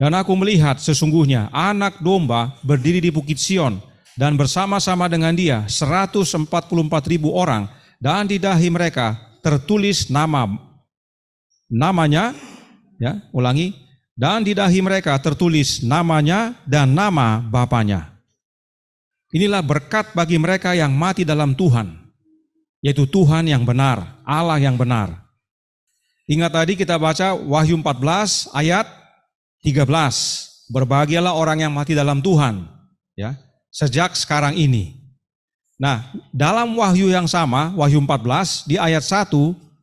Speaker 1: Dan aku melihat sesungguhnya anak domba berdiri di Bukit Sion dan bersama-sama dengan dia 144 ribu orang dan di dahi mereka tertulis nama namanya ya ulangi dan di dahi mereka tertulis namanya dan nama bapanya. inilah berkat bagi mereka yang mati dalam Tuhan yaitu Tuhan yang benar Allah yang benar ingat tadi kita baca Wahyu 14 ayat 13 berbahagialah orang yang mati dalam Tuhan ya sejak sekarang ini Nah, dalam wahyu yang sama, wahyu 14, di ayat 1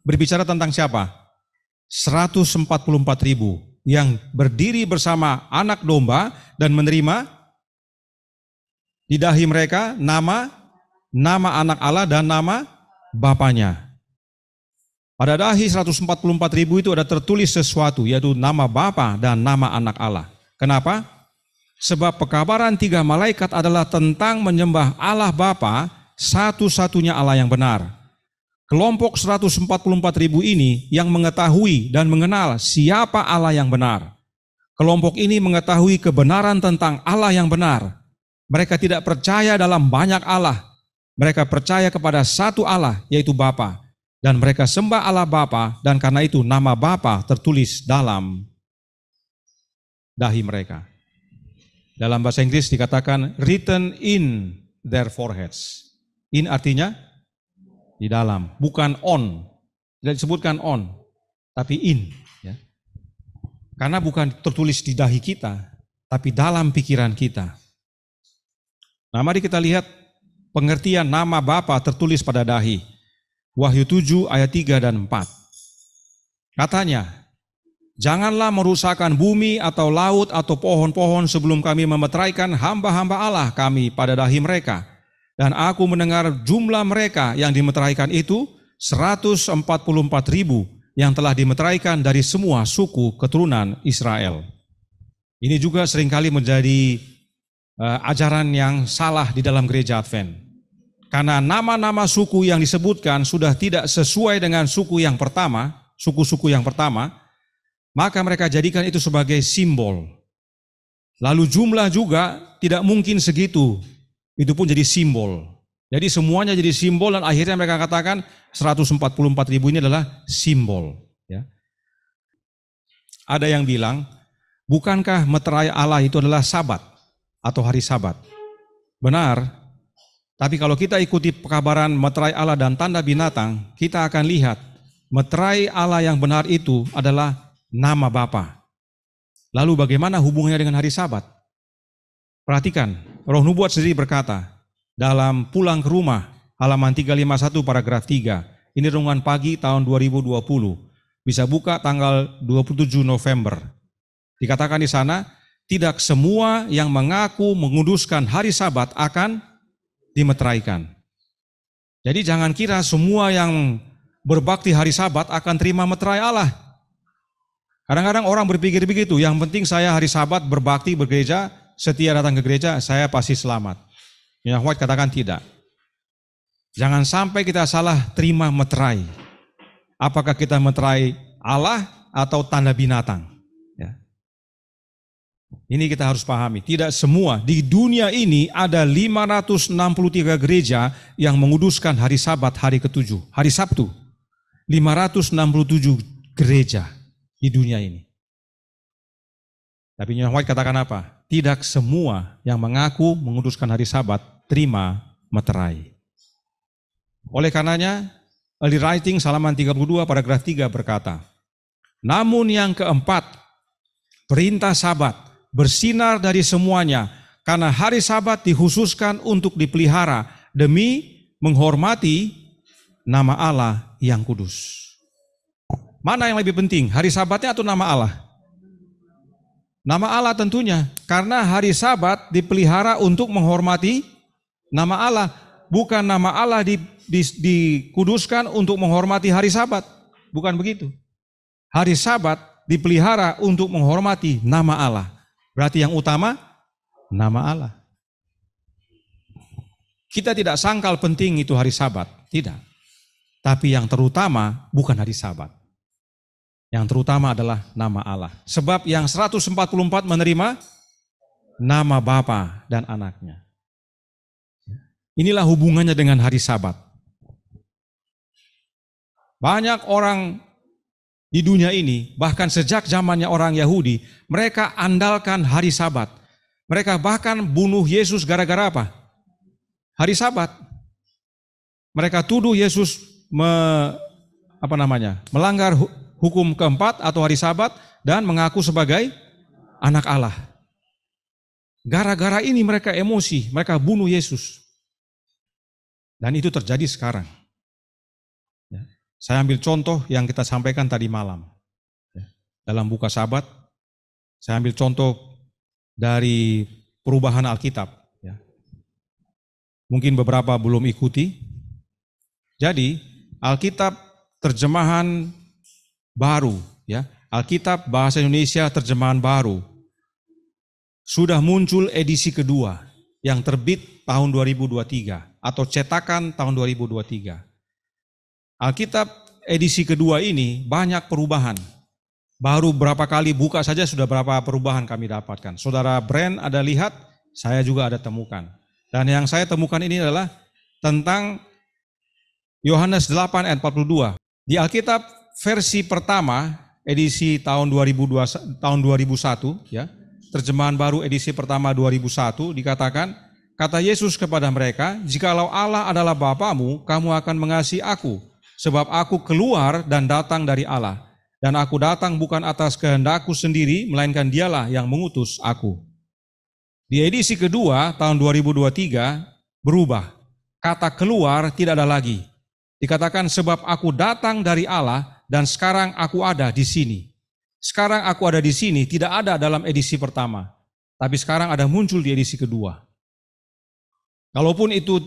Speaker 1: berbicara tentang siapa? 144 ribu yang berdiri bersama anak domba dan menerima di dahi mereka nama nama anak Allah dan nama Bapaknya. Pada dahi 144 ribu itu ada tertulis sesuatu yaitu nama Bapa dan nama anak Allah. Kenapa? Sebab pekabaran tiga malaikat adalah tentang menyembah Allah Bapa, satu-satunya Allah yang benar. Kelompok 144 ribu ini yang mengetahui dan mengenal siapa Allah yang benar. Kelompok ini mengetahui kebenaran tentang Allah yang benar. Mereka tidak percaya dalam banyak Allah. Mereka percaya kepada satu Allah, yaitu Bapa. Dan mereka sembah Allah Bapa dan karena itu nama Bapa tertulis dalam dahi mereka. Dalam bahasa Inggris dikatakan written in their foreheads. In artinya di dalam, bukan on. Tidak disebutkan on, tapi in. Ya. Karena bukan tertulis di dahi kita, tapi dalam pikiran kita. Nah mari kita lihat pengertian nama Bapa tertulis pada dahi. Wahyu 7 ayat 3 dan 4. Katanya, Janganlah merusakkan bumi atau laut atau pohon-pohon sebelum kami memeteraikan hamba-hamba Allah kami pada dahi mereka. Dan aku mendengar jumlah mereka yang dimeteraikan itu 144 ribu yang telah dimeteraikan dari semua suku keturunan Israel. Ini juga seringkali menjadi uh, ajaran yang salah di dalam gereja Advent. Karena nama-nama suku yang disebutkan sudah tidak sesuai dengan suku yang pertama, suku-suku yang pertama, maka mereka jadikan itu sebagai simbol. Lalu jumlah juga tidak mungkin segitu. Itu pun jadi simbol. Jadi semuanya jadi simbol dan akhirnya mereka katakan 144 ribu ini adalah simbol. Ya. Ada yang bilang, bukankah meterai Allah itu adalah sabat atau hari sabat? Benar, tapi kalau kita ikuti pekabaran meterai Allah dan tanda binatang, kita akan lihat meterai Allah yang benar itu adalah nama Bapa. Lalu bagaimana hubungannya dengan hari Sabat? Perhatikan, roh nubuat sendiri berkata, dalam pulang ke rumah, halaman 351 paragraf 3, ini renungan pagi tahun 2020, bisa buka tanggal 27 November. Dikatakan di sana, tidak semua yang mengaku menguduskan hari sabat akan dimeteraikan. Jadi jangan kira semua yang berbakti hari sabat akan terima meterai Allah. Kadang-kadang orang berpikir begitu, yang penting saya hari sabat berbakti, bergereja, setia datang ke gereja, saya pasti selamat. White katakan tidak. Jangan sampai kita salah terima meterai. Apakah kita meterai Allah atau tanda binatang? Ya. Ini kita harus pahami. Tidak semua di dunia ini ada 563 gereja yang menguduskan hari Sabat hari ketujuh, hari Sabtu. 567 gereja di dunia ini. Tapi Nabi Muhammad katakan apa? Tidak semua yang mengaku menguduskan hari sabat terima meterai. Oleh karenanya, early writing salaman 32 paragraf 3 berkata, Namun yang keempat, perintah sabat bersinar dari semuanya karena hari sabat dihususkan untuk dipelihara demi menghormati nama Allah yang kudus. Mana yang lebih penting, hari sabatnya atau nama Allah? Nama Allah tentunya, karena hari sabat dipelihara untuk menghormati nama Allah. Bukan nama Allah di, di, dikuduskan untuk menghormati hari sabat. Bukan begitu. Hari sabat dipelihara untuk menghormati nama Allah. Berarti yang utama, nama Allah. Kita tidak sangkal penting itu hari sabat. Tidak. Tapi yang terutama bukan hari sabat yang terutama adalah nama Allah. Sebab yang 144 menerima nama Bapa dan anaknya. Inilah hubungannya dengan hari sabat. Banyak orang di dunia ini, bahkan sejak zamannya orang Yahudi, mereka andalkan hari sabat. Mereka bahkan bunuh Yesus gara-gara apa? Hari sabat. Mereka tuduh Yesus me, apa namanya? melanggar hukum keempat atau hari sabat dan mengaku sebagai anak Allah. Gara-gara ini mereka emosi, mereka bunuh Yesus. Dan itu terjadi sekarang. Ya. Saya ambil contoh yang kita sampaikan tadi malam. Ya. Dalam buka sabat, saya ambil contoh dari perubahan Alkitab. Ya. Mungkin beberapa belum ikuti. Jadi, Alkitab terjemahan baru, ya. Alkitab bahasa Indonesia terjemahan baru. Sudah muncul edisi kedua yang terbit tahun 2023 atau cetakan tahun 2023. Alkitab edisi kedua ini banyak perubahan. Baru berapa kali buka saja sudah berapa perubahan kami dapatkan. Saudara Brand ada lihat, saya juga ada temukan. Dan yang saya temukan ini adalah tentang Yohanes 8 ayat 42. Di Alkitab versi pertama edisi tahun 2002 tahun 2001 ya. Terjemahan baru edisi pertama 2001 dikatakan kata Yesus kepada mereka, "Jikalau Allah adalah Bapamu, kamu akan mengasihi aku, sebab aku keluar dan datang dari Allah, dan aku datang bukan atas kehendakku sendiri, melainkan Dialah yang mengutus aku." Di edisi kedua tahun 2023 berubah. Kata keluar tidak ada lagi. Dikatakan sebab aku datang dari Allah dan sekarang aku ada di sini. Sekarang aku ada di sini, tidak ada dalam edisi pertama. Tapi sekarang ada muncul di edisi kedua. Kalaupun itu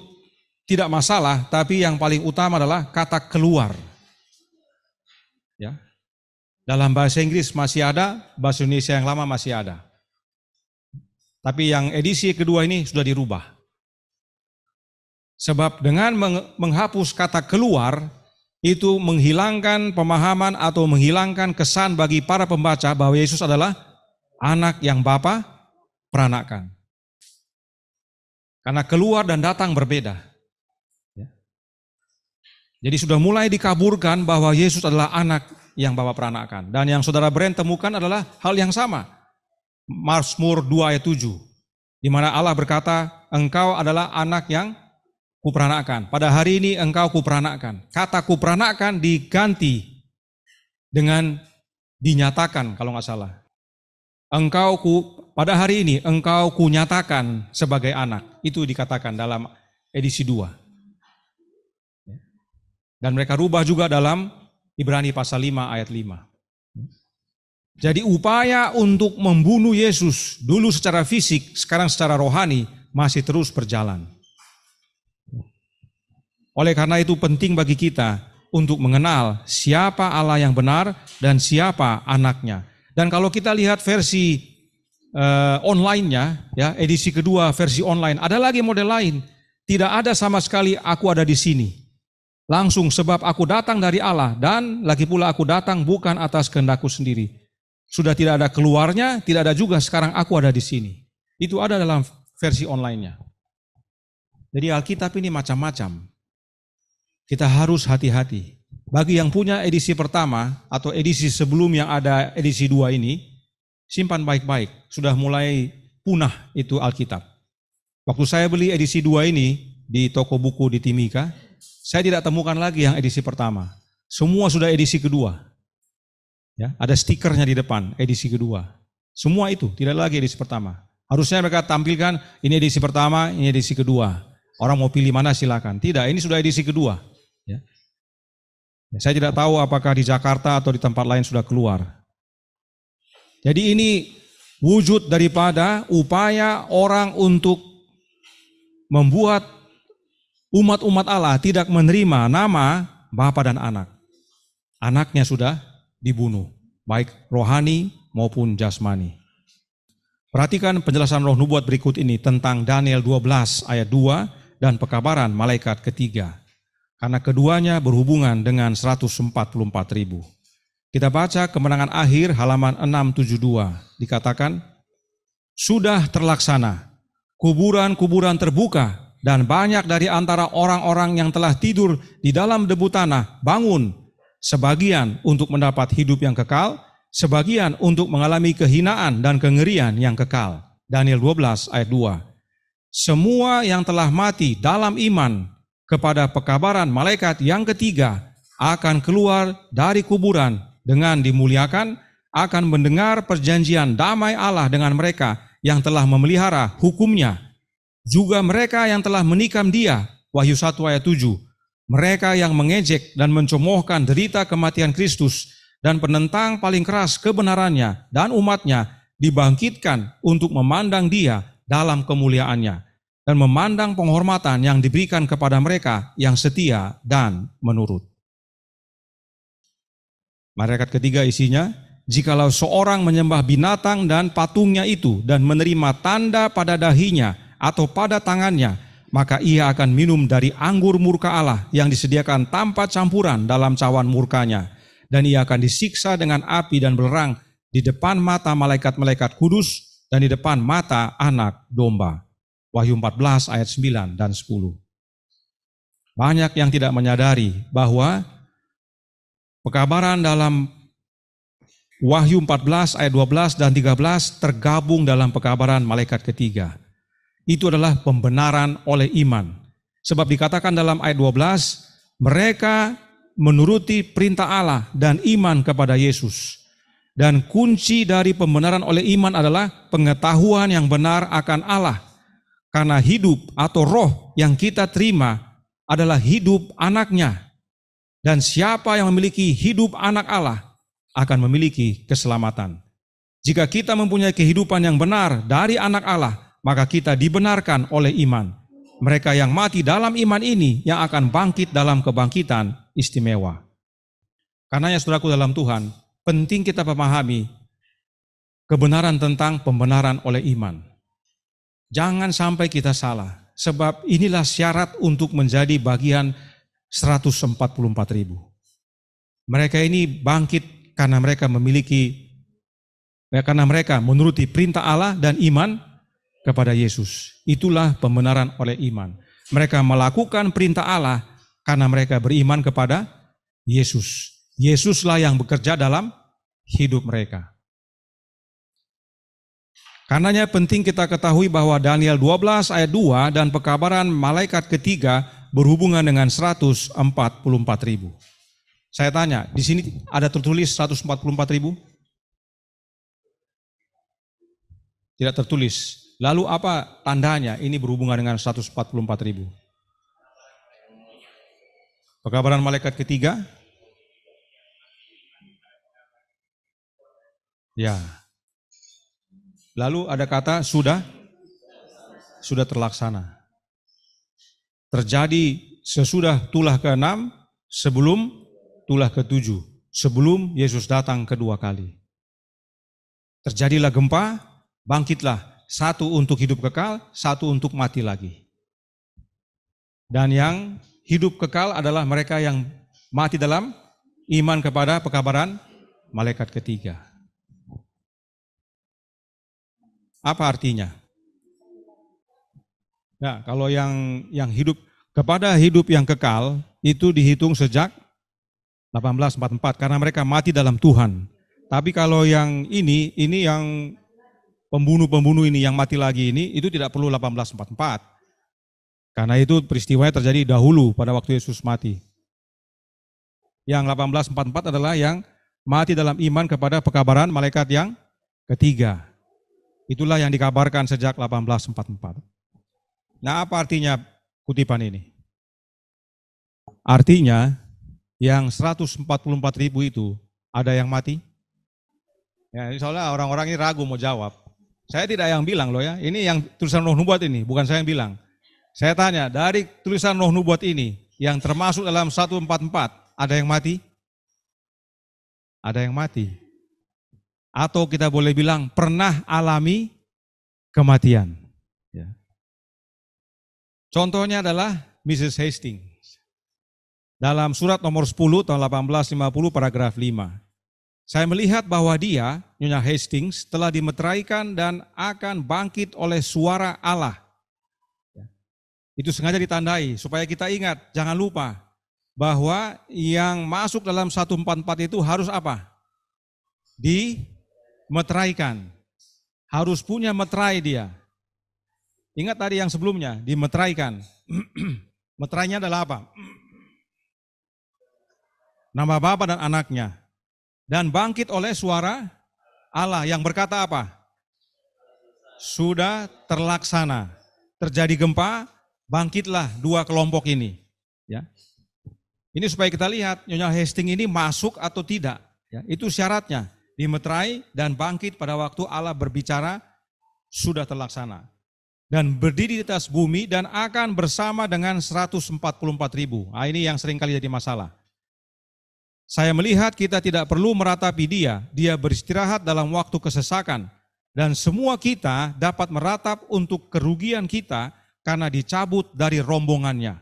Speaker 1: tidak masalah, tapi yang paling utama adalah kata keluar. Ya. Dalam bahasa Inggris masih ada, bahasa Indonesia yang lama masih ada. Tapi yang edisi kedua ini sudah dirubah. Sebab dengan menghapus kata keluar, itu menghilangkan pemahaman atau menghilangkan kesan bagi para pembaca bahwa Yesus adalah anak yang Bapa peranakan. Karena keluar dan datang berbeda. Ya. Jadi sudah mulai dikaburkan bahwa Yesus adalah anak yang Bapa peranakan. Dan yang saudara Brent temukan adalah hal yang sama. Mazmur 2 ayat 7. Di mana Allah berkata, engkau adalah anak yang kuperanakan. Pada hari ini engkau kuperanakan. Kata kuperanakan diganti dengan dinyatakan kalau nggak salah. Engkau ku pada hari ini engkau kunyatakan sebagai anak. Itu dikatakan dalam edisi 2. Dan mereka rubah juga dalam Ibrani pasal 5 ayat 5. Jadi upaya untuk membunuh Yesus dulu secara fisik, sekarang secara rohani masih terus berjalan. Oleh karena itu penting bagi kita untuk mengenal siapa Allah yang benar dan siapa anaknya. Dan kalau kita lihat versi uh, online-nya, ya edisi kedua versi online, ada lagi model lain. Tidak ada sama sekali aku ada di sini. Langsung sebab aku datang dari Allah dan lagi pula aku datang bukan atas kehendakku sendiri. Sudah tidak ada keluarnya, tidak ada juga sekarang aku ada di sini. Itu ada dalam versi online-nya. Jadi Alkitab ini macam-macam kita harus hati-hati. Bagi yang punya edisi pertama atau edisi sebelum yang ada edisi dua ini, simpan baik-baik. Sudah mulai punah itu Alkitab. Waktu saya beli edisi dua ini di toko buku di Timika, saya tidak temukan lagi yang edisi pertama. Semua sudah edisi kedua. Ya, ada stikernya di depan, edisi kedua. Semua itu, tidak lagi edisi pertama. Harusnya mereka tampilkan ini edisi pertama, ini edisi kedua. Orang mau pilih mana silakan. Tidak, ini sudah edisi kedua. Ya, saya tidak tahu apakah di Jakarta atau di tempat lain sudah keluar. Jadi ini wujud daripada upaya orang untuk membuat umat-umat Allah tidak menerima nama Bapa dan anak. Anaknya sudah dibunuh, baik rohani maupun jasmani. Perhatikan penjelasan roh nubuat berikut ini tentang Daniel 12 ayat 2 dan pekabaran malaikat ketiga karena keduanya berhubungan dengan 144 ribu. Kita baca kemenangan akhir halaman 672 dikatakan sudah terlaksana kuburan-kuburan terbuka dan banyak dari antara orang-orang yang telah tidur di dalam debu tanah bangun sebagian untuk mendapat hidup yang kekal sebagian untuk mengalami kehinaan dan kengerian yang kekal Daniel 12 ayat 2 semua yang telah mati dalam iman kepada pekabaran malaikat yang ketiga akan keluar dari kuburan dengan dimuliakan akan mendengar perjanjian damai Allah dengan mereka yang telah memelihara hukumnya juga mereka yang telah menikam dia Wahyu 1 ayat 7 mereka yang mengejek dan mencemohkan derita kematian Kristus dan penentang paling keras kebenarannya dan umatnya dibangkitkan untuk memandang dia dalam kemuliaannya dan memandang penghormatan yang diberikan kepada mereka yang setia dan menurut. Malaikat ketiga isinya, jikalau seorang menyembah binatang dan patungnya itu dan menerima tanda pada dahinya atau pada tangannya, maka ia akan minum dari anggur murka Allah yang disediakan tanpa campuran dalam cawan murkanya. Dan ia akan disiksa dengan api dan belerang di depan mata malaikat-malaikat kudus dan di depan mata anak domba. Wahyu 14 ayat 9 dan 10. Banyak yang tidak menyadari bahwa pekabaran dalam Wahyu 14 ayat 12 dan 13 tergabung dalam pekabaran malaikat ketiga. Itu adalah pembenaran oleh iman. Sebab dikatakan dalam ayat 12, mereka menuruti perintah Allah dan iman kepada Yesus. Dan kunci dari pembenaran oleh iman adalah pengetahuan yang benar akan Allah karena hidup atau roh yang kita terima adalah hidup anaknya. Dan siapa yang memiliki hidup anak Allah akan memiliki keselamatan. Jika kita mempunyai kehidupan yang benar dari anak Allah, maka kita dibenarkan oleh iman. Mereka yang mati dalam iman ini yang akan bangkit dalam kebangkitan istimewa. Karena ya saudaraku dalam Tuhan, penting kita memahami kebenaran tentang pembenaran oleh iman. Jangan sampai kita salah. Sebab inilah syarat untuk menjadi bagian 144 ribu. Mereka ini bangkit karena mereka memiliki, ya karena mereka menuruti perintah Allah dan iman kepada Yesus. Itulah pembenaran oleh iman. Mereka melakukan perintah Allah karena mereka beriman kepada Yesus. Yesuslah yang bekerja dalam hidup mereka. Karenanya penting kita ketahui bahwa Daniel 12 ayat 2 dan pekabaran malaikat ketiga berhubungan dengan 144 ribu. Saya tanya, di sini ada tertulis 144 ribu? Tidak tertulis. Lalu apa tandanya ini berhubungan dengan 144 ribu? Pekabaran malaikat ketiga? Ya, Lalu ada kata sudah sudah terlaksana. Terjadi sesudah tulah ke-6 sebelum tulah ke-7, sebelum Yesus datang kedua kali. Terjadilah gempa, bangkitlah, satu untuk hidup kekal, satu untuk mati lagi. Dan yang hidup kekal adalah mereka yang mati dalam iman kepada pekabaran malaikat ketiga. Apa artinya? Ya, kalau yang yang hidup kepada hidup yang kekal itu dihitung sejak 1844 karena mereka mati dalam Tuhan. Tapi kalau yang ini, ini yang pembunuh-pembunuh ini yang mati lagi ini itu tidak perlu 1844. Karena itu peristiwanya terjadi dahulu pada waktu Yesus mati. Yang 1844 adalah yang mati dalam iman kepada pekabaran malaikat yang ketiga. Itulah yang dikabarkan sejak 1844. Nah, apa artinya kutipan ini? Artinya, yang 144.000 itu ada yang mati? Ya, soalnya orang-orang ini ragu mau jawab. Saya tidak yang bilang loh ya, ini yang tulisan Nuh Nubuat ini, bukan saya yang bilang. Saya tanya, dari tulisan Nuh Nubuat ini, yang termasuk dalam 144, ada yang mati? Ada yang mati atau kita boleh bilang pernah alami kematian. Ya. Contohnya adalah Mrs. Hastings. Dalam surat nomor 10 tahun 1850 paragraf 5. Saya melihat bahwa dia, Nyonya Hastings, telah dimeteraikan dan akan bangkit oleh suara Allah. Ya. Itu sengaja ditandai supaya kita ingat, jangan lupa bahwa yang masuk dalam 144 itu harus apa? Di meteraikan. Harus punya meterai dia. Ingat tadi yang sebelumnya, dimeteraikan. Meterainya adalah apa? Nama Bapa dan anaknya. Dan bangkit oleh suara Allah yang berkata apa? Sudah terlaksana. Terjadi gempa, bangkitlah dua kelompok ini. Ya. Ini supaya kita lihat Nyonya Hastings ini masuk atau tidak. Ya, itu syaratnya dimeterai dan bangkit pada waktu Allah berbicara sudah terlaksana. Dan berdiri di atas bumi dan akan bersama dengan 144 ribu. Nah, ini yang sering kali jadi masalah. Saya melihat kita tidak perlu meratapi dia, dia beristirahat dalam waktu kesesakan. Dan semua kita dapat meratap untuk kerugian kita karena dicabut dari rombongannya.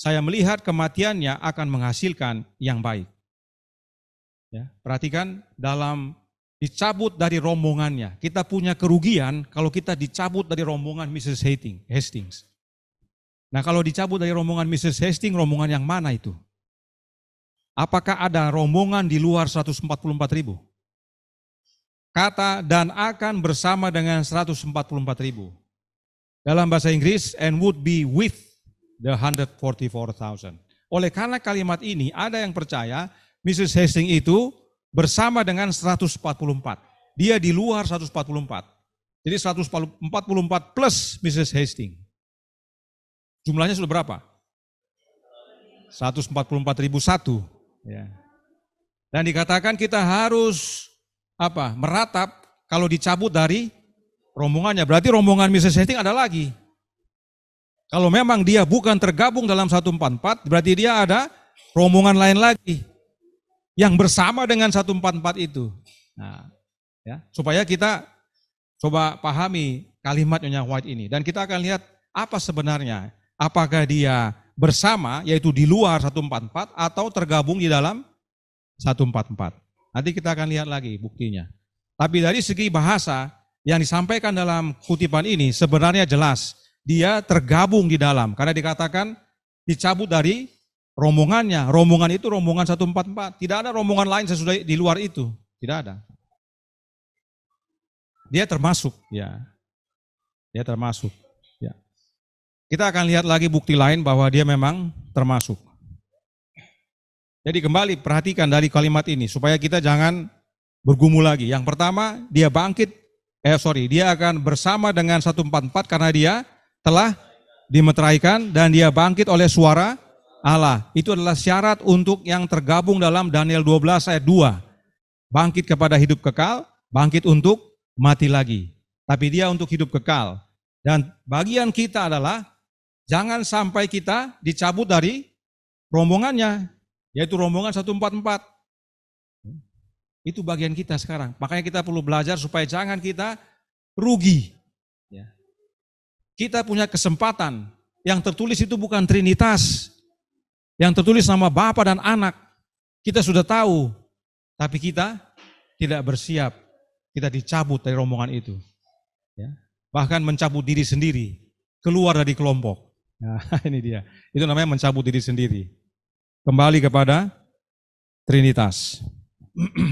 Speaker 1: Saya melihat kematiannya akan menghasilkan yang baik. Ya, perhatikan dalam dicabut dari rombongannya. Kita punya kerugian kalau kita dicabut dari rombongan Mrs. Hastings. Nah kalau dicabut dari rombongan Mrs. Hastings, rombongan yang mana itu? Apakah ada rombongan di luar 144 ribu? Kata dan akan bersama dengan 144 ribu. Dalam bahasa Inggris, and would be with the 144,000. Oleh karena kalimat ini, ada yang percaya Mrs. Hastings itu bersama dengan 144. Dia di luar 144. Jadi 144 plus Mrs. Hastings. Jumlahnya sudah berapa? 144.001. Ya. Dan dikatakan kita harus apa meratap kalau dicabut dari rombongannya. Berarti rombongan Mrs. Hastings ada lagi. Kalau memang dia bukan tergabung dalam 144, berarti dia ada rombongan lain lagi yang bersama dengan 144 itu.
Speaker 2: Nah, ya,
Speaker 1: supaya kita coba pahami kalimat Nyonya White ini dan kita akan lihat apa sebenarnya. Apakah dia bersama yaitu di luar 144 atau tergabung di dalam 144. Nanti kita akan lihat lagi buktinya. Tapi dari segi bahasa yang disampaikan dalam kutipan ini sebenarnya jelas dia tergabung di dalam karena dikatakan dicabut dari rombongannya. Rombongan itu rombongan 144. Tidak ada rombongan lain sesudah di luar itu. Tidak ada. Dia termasuk, ya. Dia termasuk, ya. Kita akan lihat lagi bukti lain bahwa dia memang termasuk. Jadi kembali perhatikan dari kalimat ini supaya kita jangan bergumul lagi. Yang pertama, dia bangkit eh sorry, dia akan bersama dengan 144 karena dia telah dimeteraikan dan dia bangkit oleh suara Allah. Itu adalah syarat untuk yang tergabung dalam Daniel 12 ayat 2. Bangkit kepada hidup kekal, bangkit untuk mati lagi. Tapi dia untuk hidup kekal. Dan bagian kita adalah jangan sampai kita dicabut dari rombongannya, yaitu rombongan 144. Itu bagian kita sekarang. Makanya kita perlu belajar supaya jangan kita rugi. Ya. Kita punya kesempatan. Yang tertulis itu bukan trinitas, yang tertulis nama Bapa dan anak, kita sudah tahu, tapi kita tidak bersiap. Kita dicabut dari rombongan itu. Ya. Bahkan mencabut diri sendiri, keluar dari kelompok. Nah, ini dia. Itu namanya mencabut diri sendiri. Kembali kepada Trinitas.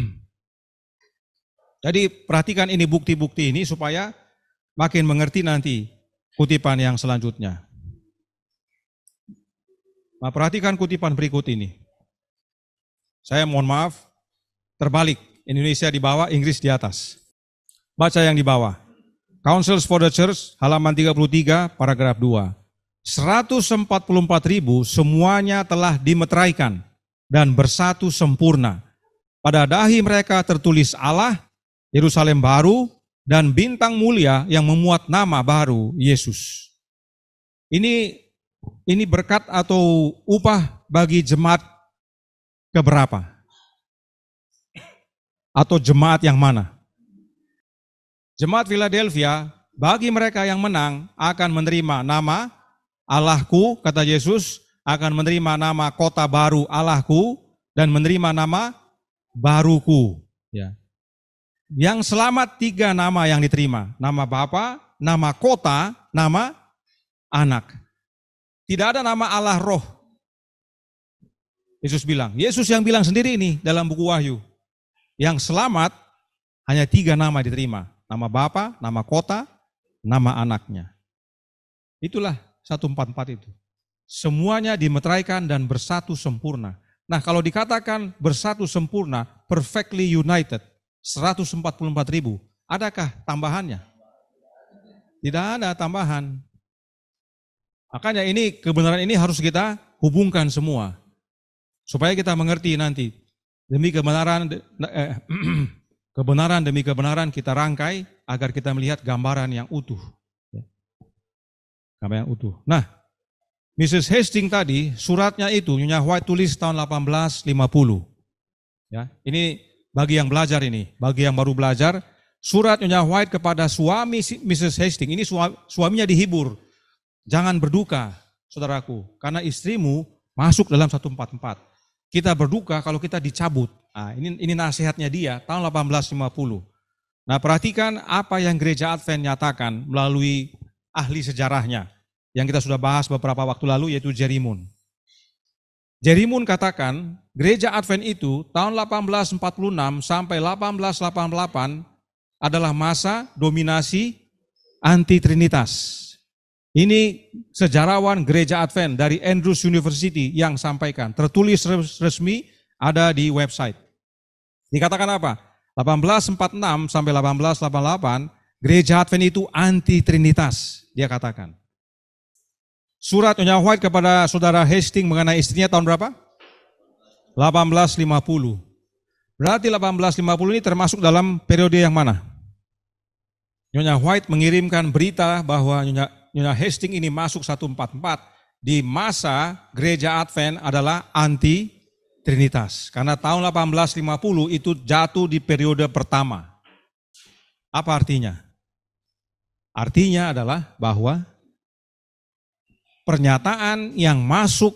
Speaker 1: Jadi perhatikan ini bukti-bukti ini supaya makin mengerti nanti kutipan yang selanjutnya. Nah, perhatikan kutipan berikut ini. Saya mohon maaf, terbalik. Indonesia di bawah, Inggris di atas. Baca yang di bawah. Councils for the Church, halaman 33, paragraf 2. 144 ribu semuanya telah dimeteraikan dan bersatu sempurna. Pada dahi mereka tertulis Allah, Yerusalem baru, dan bintang mulia yang memuat nama baru Yesus. Ini ini berkat atau upah bagi jemaat keberapa? Atau jemaat yang mana? Jemaat Philadelphia, bagi mereka yang menang akan menerima nama Allahku, kata Yesus, akan menerima nama kota baru Allahku dan menerima nama baruku. Ya. Yang selamat tiga nama yang diterima, nama Bapa, nama kota, nama anak. Tidak ada nama Allah roh. Yesus bilang. Yesus yang bilang sendiri ini dalam buku Wahyu. Yang selamat hanya tiga nama diterima. Nama Bapa, nama kota, nama anaknya. Itulah 144 itu. Semuanya dimeteraikan dan bersatu sempurna. Nah kalau dikatakan bersatu sempurna, perfectly united, 144 ribu, adakah tambahannya? Tidak ada tambahan. Makanya ini kebenaran ini harus kita hubungkan semua. Supaya kita mengerti nanti. Demi kebenaran eh, kebenaran demi kebenaran kita rangkai agar kita melihat gambaran yang utuh. Ya. Gambaran yang utuh. Nah, Mrs. Hastings tadi suratnya itu Nyonya White tulis tahun 1850. Ya, ini bagi yang belajar ini, bagi yang baru belajar, surat Nyonya White kepada suami Mrs. Hastings. Ini suaminya dihibur Jangan berduka, saudaraku, karena istrimu masuk dalam 144. Kita berduka kalau kita dicabut. Nah, ini ini nasihatnya dia tahun 1850. Nah, perhatikan apa yang gereja Advent nyatakan melalui ahli sejarahnya yang kita sudah bahas beberapa waktu lalu yaitu Jerimun. Jerimun katakan, gereja Advent itu tahun 1846 sampai 1888 adalah masa dominasi anti trinitas. Ini sejarawan gereja Advent dari Andrews University yang sampaikan. Tertulis resmi ada di website. Dikatakan apa? 1846 sampai 1888 gereja Advent itu anti trinitas, dia katakan. Surat Nyonya White kepada saudara Hastings mengenai istrinya tahun berapa? 1850. Berarti 1850 ini termasuk dalam periode yang mana? Nyonya White mengirimkan berita bahwa Nyonya Nyonya Hastings ini masuk 144 di masa gereja Advent adalah anti Trinitas. Karena tahun 1850 itu jatuh di periode pertama. Apa artinya? Artinya adalah bahwa pernyataan yang masuk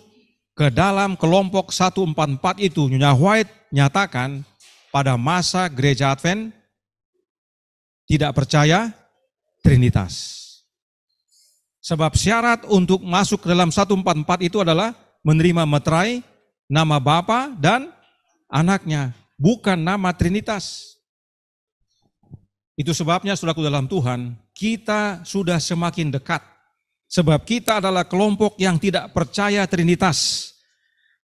Speaker 1: ke dalam kelompok 144 itu Nyonya White nyatakan pada masa gereja Advent tidak percaya Trinitas. Sebab syarat untuk masuk ke dalam 144 itu adalah menerima metrai nama Bapa dan anaknya, bukan nama Trinitas. Itu sebabnya ku dalam Tuhan, kita sudah semakin dekat. Sebab kita adalah kelompok yang tidak percaya Trinitas.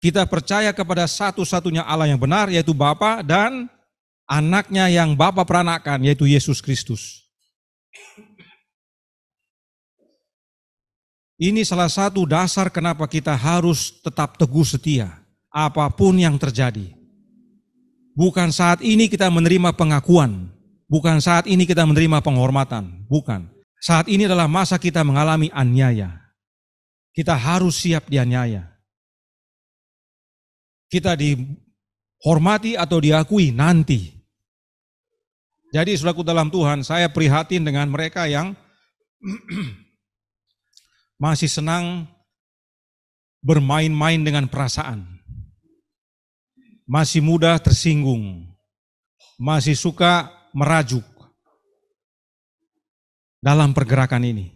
Speaker 1: Kita percaya kepada satu-satunya Allah yang benar, yaitu Bapa dan anaknya yang Bapa peranakan, yaitu Yesus Kristus. Ini salah satu dasar kenapa kita harus tetap teguh setia, apapun yang terjadi. Bukan saat ini kita menerima pengakuan, bukan saat ini kita menerima penghormatan, bukan. Saat ini adalah masa kita mengalami aniaya. Kita harus siap dianiaya. Kita dihormati atau diakui nanti. Jadi selaku dalam Tuhan, saya prihatin dengan mereka yang masih senang bermain-main dengan perasaan. Masih mudah tersinggung. Masih suka merajuk dalam pergerakan ini.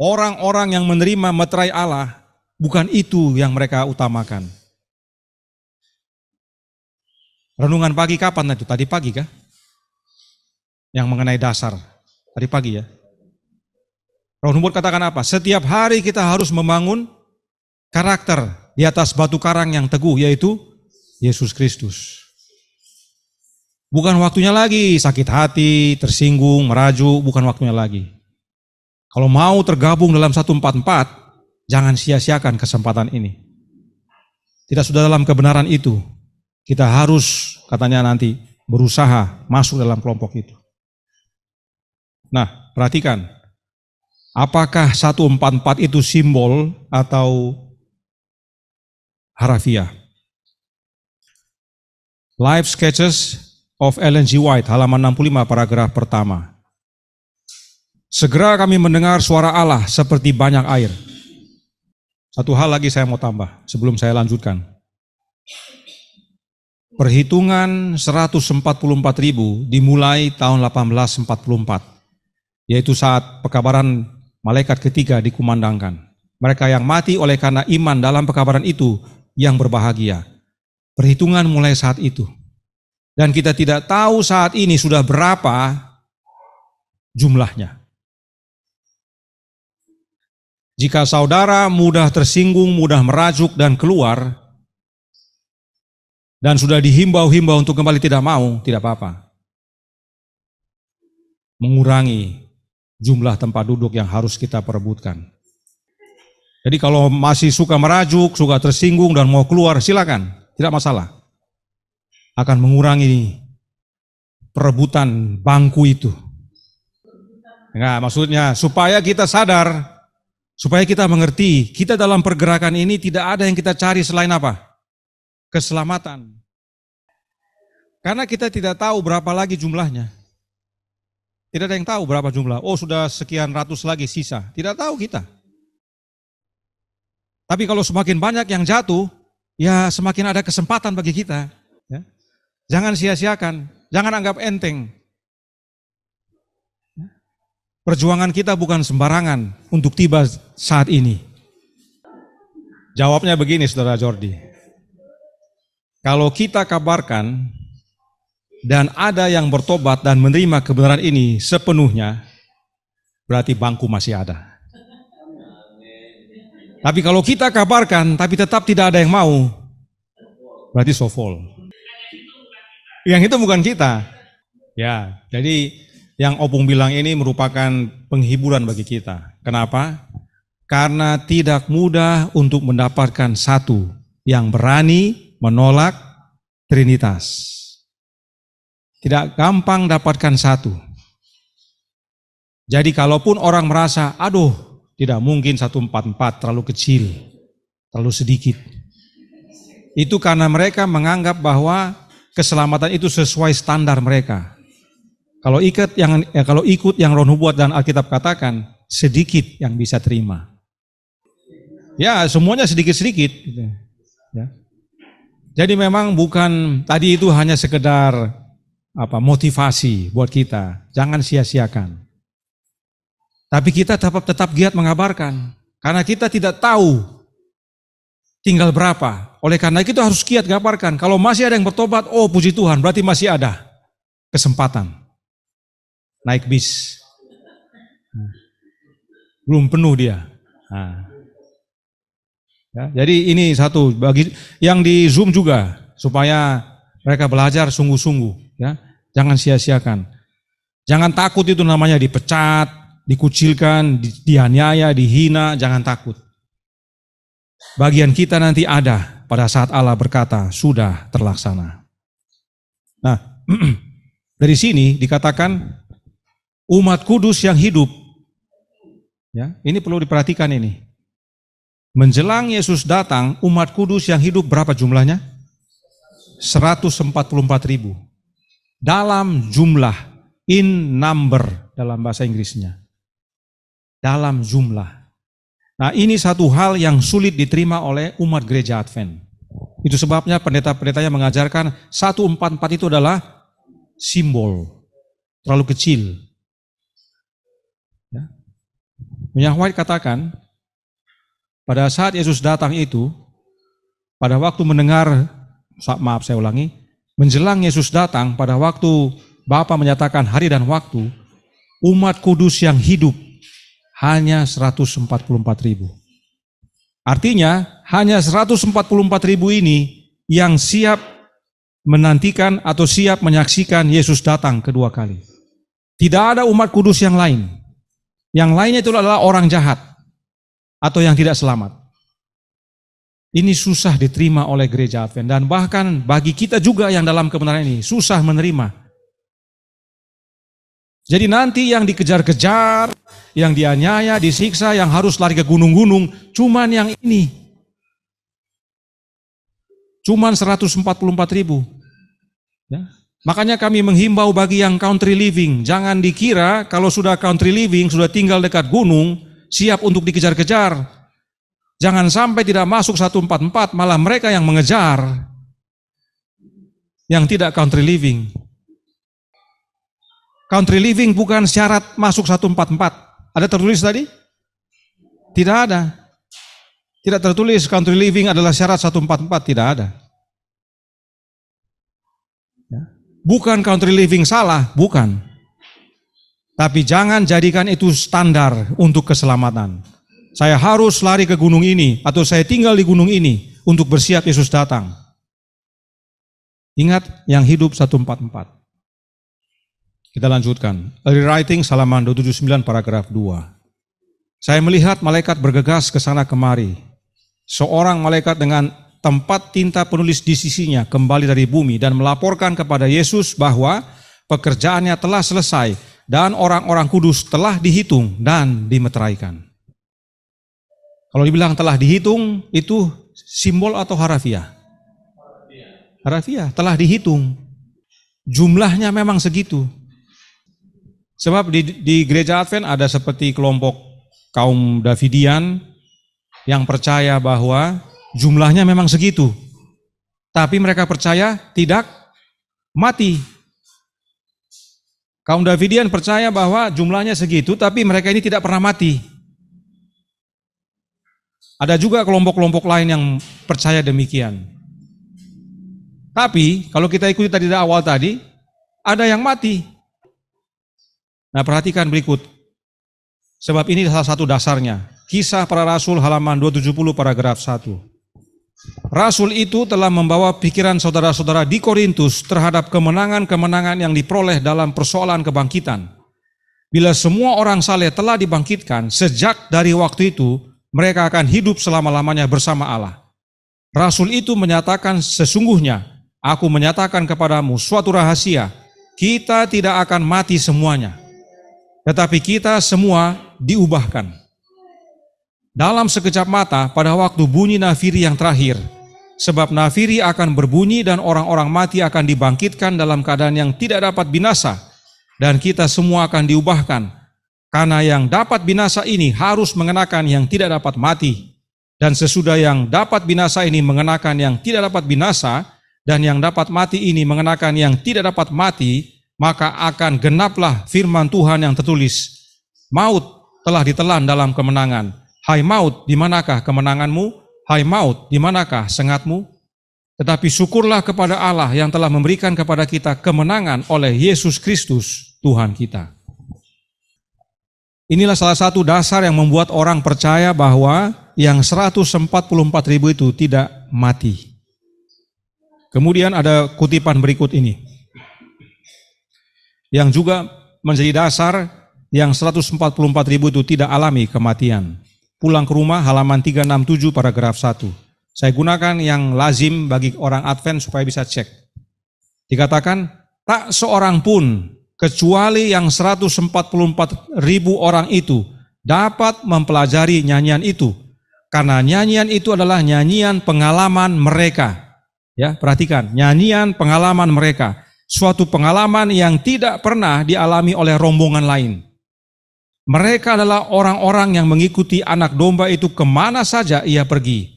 Speaker 1: Orang-orang yang menerima meterai Allah bukan itu yang mereka utamakan. Renungan pagi kapan itu? Tadi pagi kah? Yang mengenai dasar. Tadi pagi ya. Roh Numbut katakan apa? Setiap hari kita harus membangun karakter di atas batu karang yang teguh yaitu Yesus Kristus. Bukan waktunya lagi sakit hati, tersinggung, merajuk, bukan waktunya lagi. Kalau mau tergabung dalam 144, jangan sia-siakan kesempatan ini. Tidak sudah dalam kebenaran itu, kita harus katanya nanti berusaha masuk dalam kelompok itu. Nah, perhatikan Apakah 144 itu simbol atau harafiah? Live Sketches of Ellen G. White, halaman 65, paragraf pertama. Segera kami mendengar suara Allah seperti banyak air. Satu hal lagi saya mau tambah sebelum saya lanjutkan. Perhitungan 144.000 dimulai tahun 1844, yaitu saat pekabaran malaikat ketiga dikumandangkan. Mereka yang mati oleh karena iman dalam pekabaran itu yang berbahagia. Perhitungan mulai saat itu. Dan kita tidak tahu saat ini sudah berapa jumlahnya. Jika saudara mudah tersinggung, mudah merajuk dan keluar, dan sudah dihimbau-himbau untuk kembali tidak mau, tidak apa-apa. Mengurangi jumlah tempat duduk yang harus kita perebutkan. Jadi kalau masih suka merajuk, suka tersinggung dan mau keluar, silakan, tidak masalah. Akan mengurangi perebutan bangku itu. Enggak, maksudnya supaya kita sadar, supaya kita mengerti, kita dalam pergerakan ini tidak ada yang kita cari selain apa? Keselamatan. Karena kita tidak tahu berapa lagi jumlahnya. Tidak ada yang tahu berapa jumlah. Oh sudah sekian ratus lagi sisa. Tidak tahu kita. Tapi kalau semakin banyak yang jatuh, ya semakin ada kesempatan bagi kita. Ya. Jangan sia-siakan, jangan anggap enteng. Ya. Perjuangan kita bukan sembarangan untuk tiba saat ini. Jawabnya begini, saudara Jordi. Kalau kita kabarkan dan ada yang bertobat dan menerima kebenaran ini sepenuhnya, berarti bangku masih ada. Tapi kalau kita kabarkan, tapi tetap tidak ada yang mau, berarti sofol. Yang itu bukan kita. Ya, jadi yang Opung bilang ini merupakan penghiburan bagi kita. Kenapa? Karena tidak mudah untuk mendapatkan satu yang berani menolak Trinitas. Tidak gampang dapatkan satu. Jadi kalaupun orang merasa, aduh tidak mungkin satu empat empat terlalu kecil, terlalu sedikit. Itu karena mereka menganggap bahwa keselamatan itu sesuai standar mereka. Kalau ikut yang ya kalau ikut yang Ron Hubuat dan Alkitab katakan, sedikit yang bisa terima. Ya, semuanya sedikit-sedikit. Gitu. Ya. Jadi memang bukan tadi itu hanya sekedar apa motivasi buat kita. Jangan sia-siakan. Tapi kita tetap tetap giat mengabarkan karena kita tidak tahu tinggal berapa. Oleh karena itu harus giat mengabarkan Kalau masih ada yang bertobat, oh puji Tuhan, berarti masih ada kesempatan naik bis. Belum penuh dia. Nah. Ya, jadi ini satu bagi yang di Zoom juga supaya mereka belajar sungguh-sungguh ya. Jangan sia-siakan. Jangan takut itu namanya dipecat, dikucilkan, dianiaya, dihina, jangan takut. Bagian kita nanti ada pada saat Allah berkata, sudah terlaksana. Nah, dari sini dikatakan umat kudus yang hidup. Ya, ini perlu diperhatikan ini. Menjelang Yesus datang, umat kudus yang hidup berapa jumlahnya? 144 ribu dalam jumlah, in number dalam bahasa Inggrisnya. Dalam jumlah. Nah ini satu hal yang sulit diterima oleh umat gereja Advent. Itu sebabnya pendeta-pendeta yang mengajarkan 144 itu adalah simbol. Terlalu kecil. Ya. White katakan, pada saat Yesus datang itu, pada waktu mendengar, maaf saya ulangi, menjelang Yesus datang pada waktu Bapa menyatakan hari dan waktu, umat kudus yang hidup hanya 144 ribu. Artinya hanya 144 ribu ini yang siap menantikan atau siap menyaksikan Yesus datang kedua kali. Tidak ada umat kudus yang lain. Yang lainnya itu adalah orang jahat atau yang tidak selamat. Ini susah diterima oleh gereja Advent dan bahkan bagi kita juga yang dalam kebenaran ini susah menerima. Jadi nanti yang dikejar-kejar, yang dianiaya, disiksa, yang harus lari ke gunung-gunung, cuman yang ini. Cuman 144 ribu. Ya. Makanya kami menghimbau bagi yang country living, jangan dikira kalau sudah country living, sudah tinggal dekat gunung, siap untuk dikejar-kejar, Jangan sampai tidak masuk 144, malah mereka yang mengejar yang tidak country living. Country living bukan syarat masuk 144. Ada tertulis tadi? Tidak ada. Tidak tertulis country living adalah syarat 144, tidak ada. Ya. Bukan country living salah, bukan. Tapi jangan jadikan itu standar untuk keselamatan. Saya harus lari ke gunung ini atau saya tinggal di gunung ini untuk bersiap Yesus datang. Ingat yang hidup 144. Kita lanjutkan. writing Salaman 279 paragraf 2. Saya melihat malaikat bergegas ke sana kemari. Seorang malaikat dengan tempat tinta penulis di sisinya kembali dari bumi dan melaporkan kepada Yesus bahwa pekerjaannya telah selesai dan orang-orang kudus telah dihitung dan dimeteraikan. Kalau dibilang telah dihitung, itu simbol atau harafiah? Harafiah, telah dihitung. Jumlahnya memang segitu. Sebab di, di gereja Advent ada seperti kelompok kaum Davidian yang percaya bahwa jumlahnya memang segitu. Tapi mereka percaya tidak mati. Kaum Davidian percaya bahwa jumlahnya segitu, tapi mereka ini tidak pernah mati. Ada juga kelompok-kelompok lain yang percaya demikian. Tapi kalau kita ikuti tadi dari awal tadi, ada yang mati. Nah perhatikan berikut. Sebab ini salah satu dasarnya. Kisah para Rasul halaman 270 paragraf 1. Rasul itu telah membawa pikiran saudara-saudara di Korintus terhadap kemenangan-kemenangan yang diperoleh dalam persoalan kebangkitan. Bila semua orang saleh telah dibangkitkan, sejak dari waktu itu mereka akan hidup selama-lamanya bersama Allah. Rasul itu menyatakan sesungguhnya, aku menyatakan kepadamu suatu rahasia, kita tidak akan mati semuanya, tetapi kita semua diubahkan. Dalam sekejap mata pada waktu bunyi nafiri yang terakhir, sebab nafiri akan berbunyi dan orang-orang mati akan dibangkitkan dalam keadaan yang tidak dapat binasa, dan kita semua akan diubahkan, karena yang dapat binasa ini harus mengenakan yang tidak dapat mati. Dan sesudah yang dapat binasa ini mengenakan yang tidak dapat binasa, dan yang dapat mati ini mengenakan yang tidak dapat mati, maka akan genaplah firman Tuhan yang tertulis. Maut telah ditelan dalam kemenangan. Hai maut, di manakah kemenanganmu? Hai maut, di manakah sengatmu? Tetapi syukurlah kepada Allah yang telah memberikan kepada kita kemenangan oleh Yesus Kristus, Tuhan kita. Inilah salah satu dasar yang membuat orang percaya bahwa yang 144 ribu itu tidak mati. Kemudian ada kutipan berikut ini. Yang juga menjadi dasar yang 144 ribu itu tidak alami kematian. Pulang ke rumah halaman 367 paragraf 1. Saya gunakan yang lazim bagi orang Advent supaya bisa cek. Dikatakan, tak seorang pun kecuali yang 144 ribu orang itu dapat mempelajari nyanyian itu. Karena nyanyian itu adalah nyanyian pengalaman mereka. Ya, perhatikan, nyanyian pengalaman mereka. Suatu pengalaman yang tidak pernah dialami oleh rombongan lain. Mereka adalah orang-orang yang mengikuti anak domba itu kemana saja ia pergi.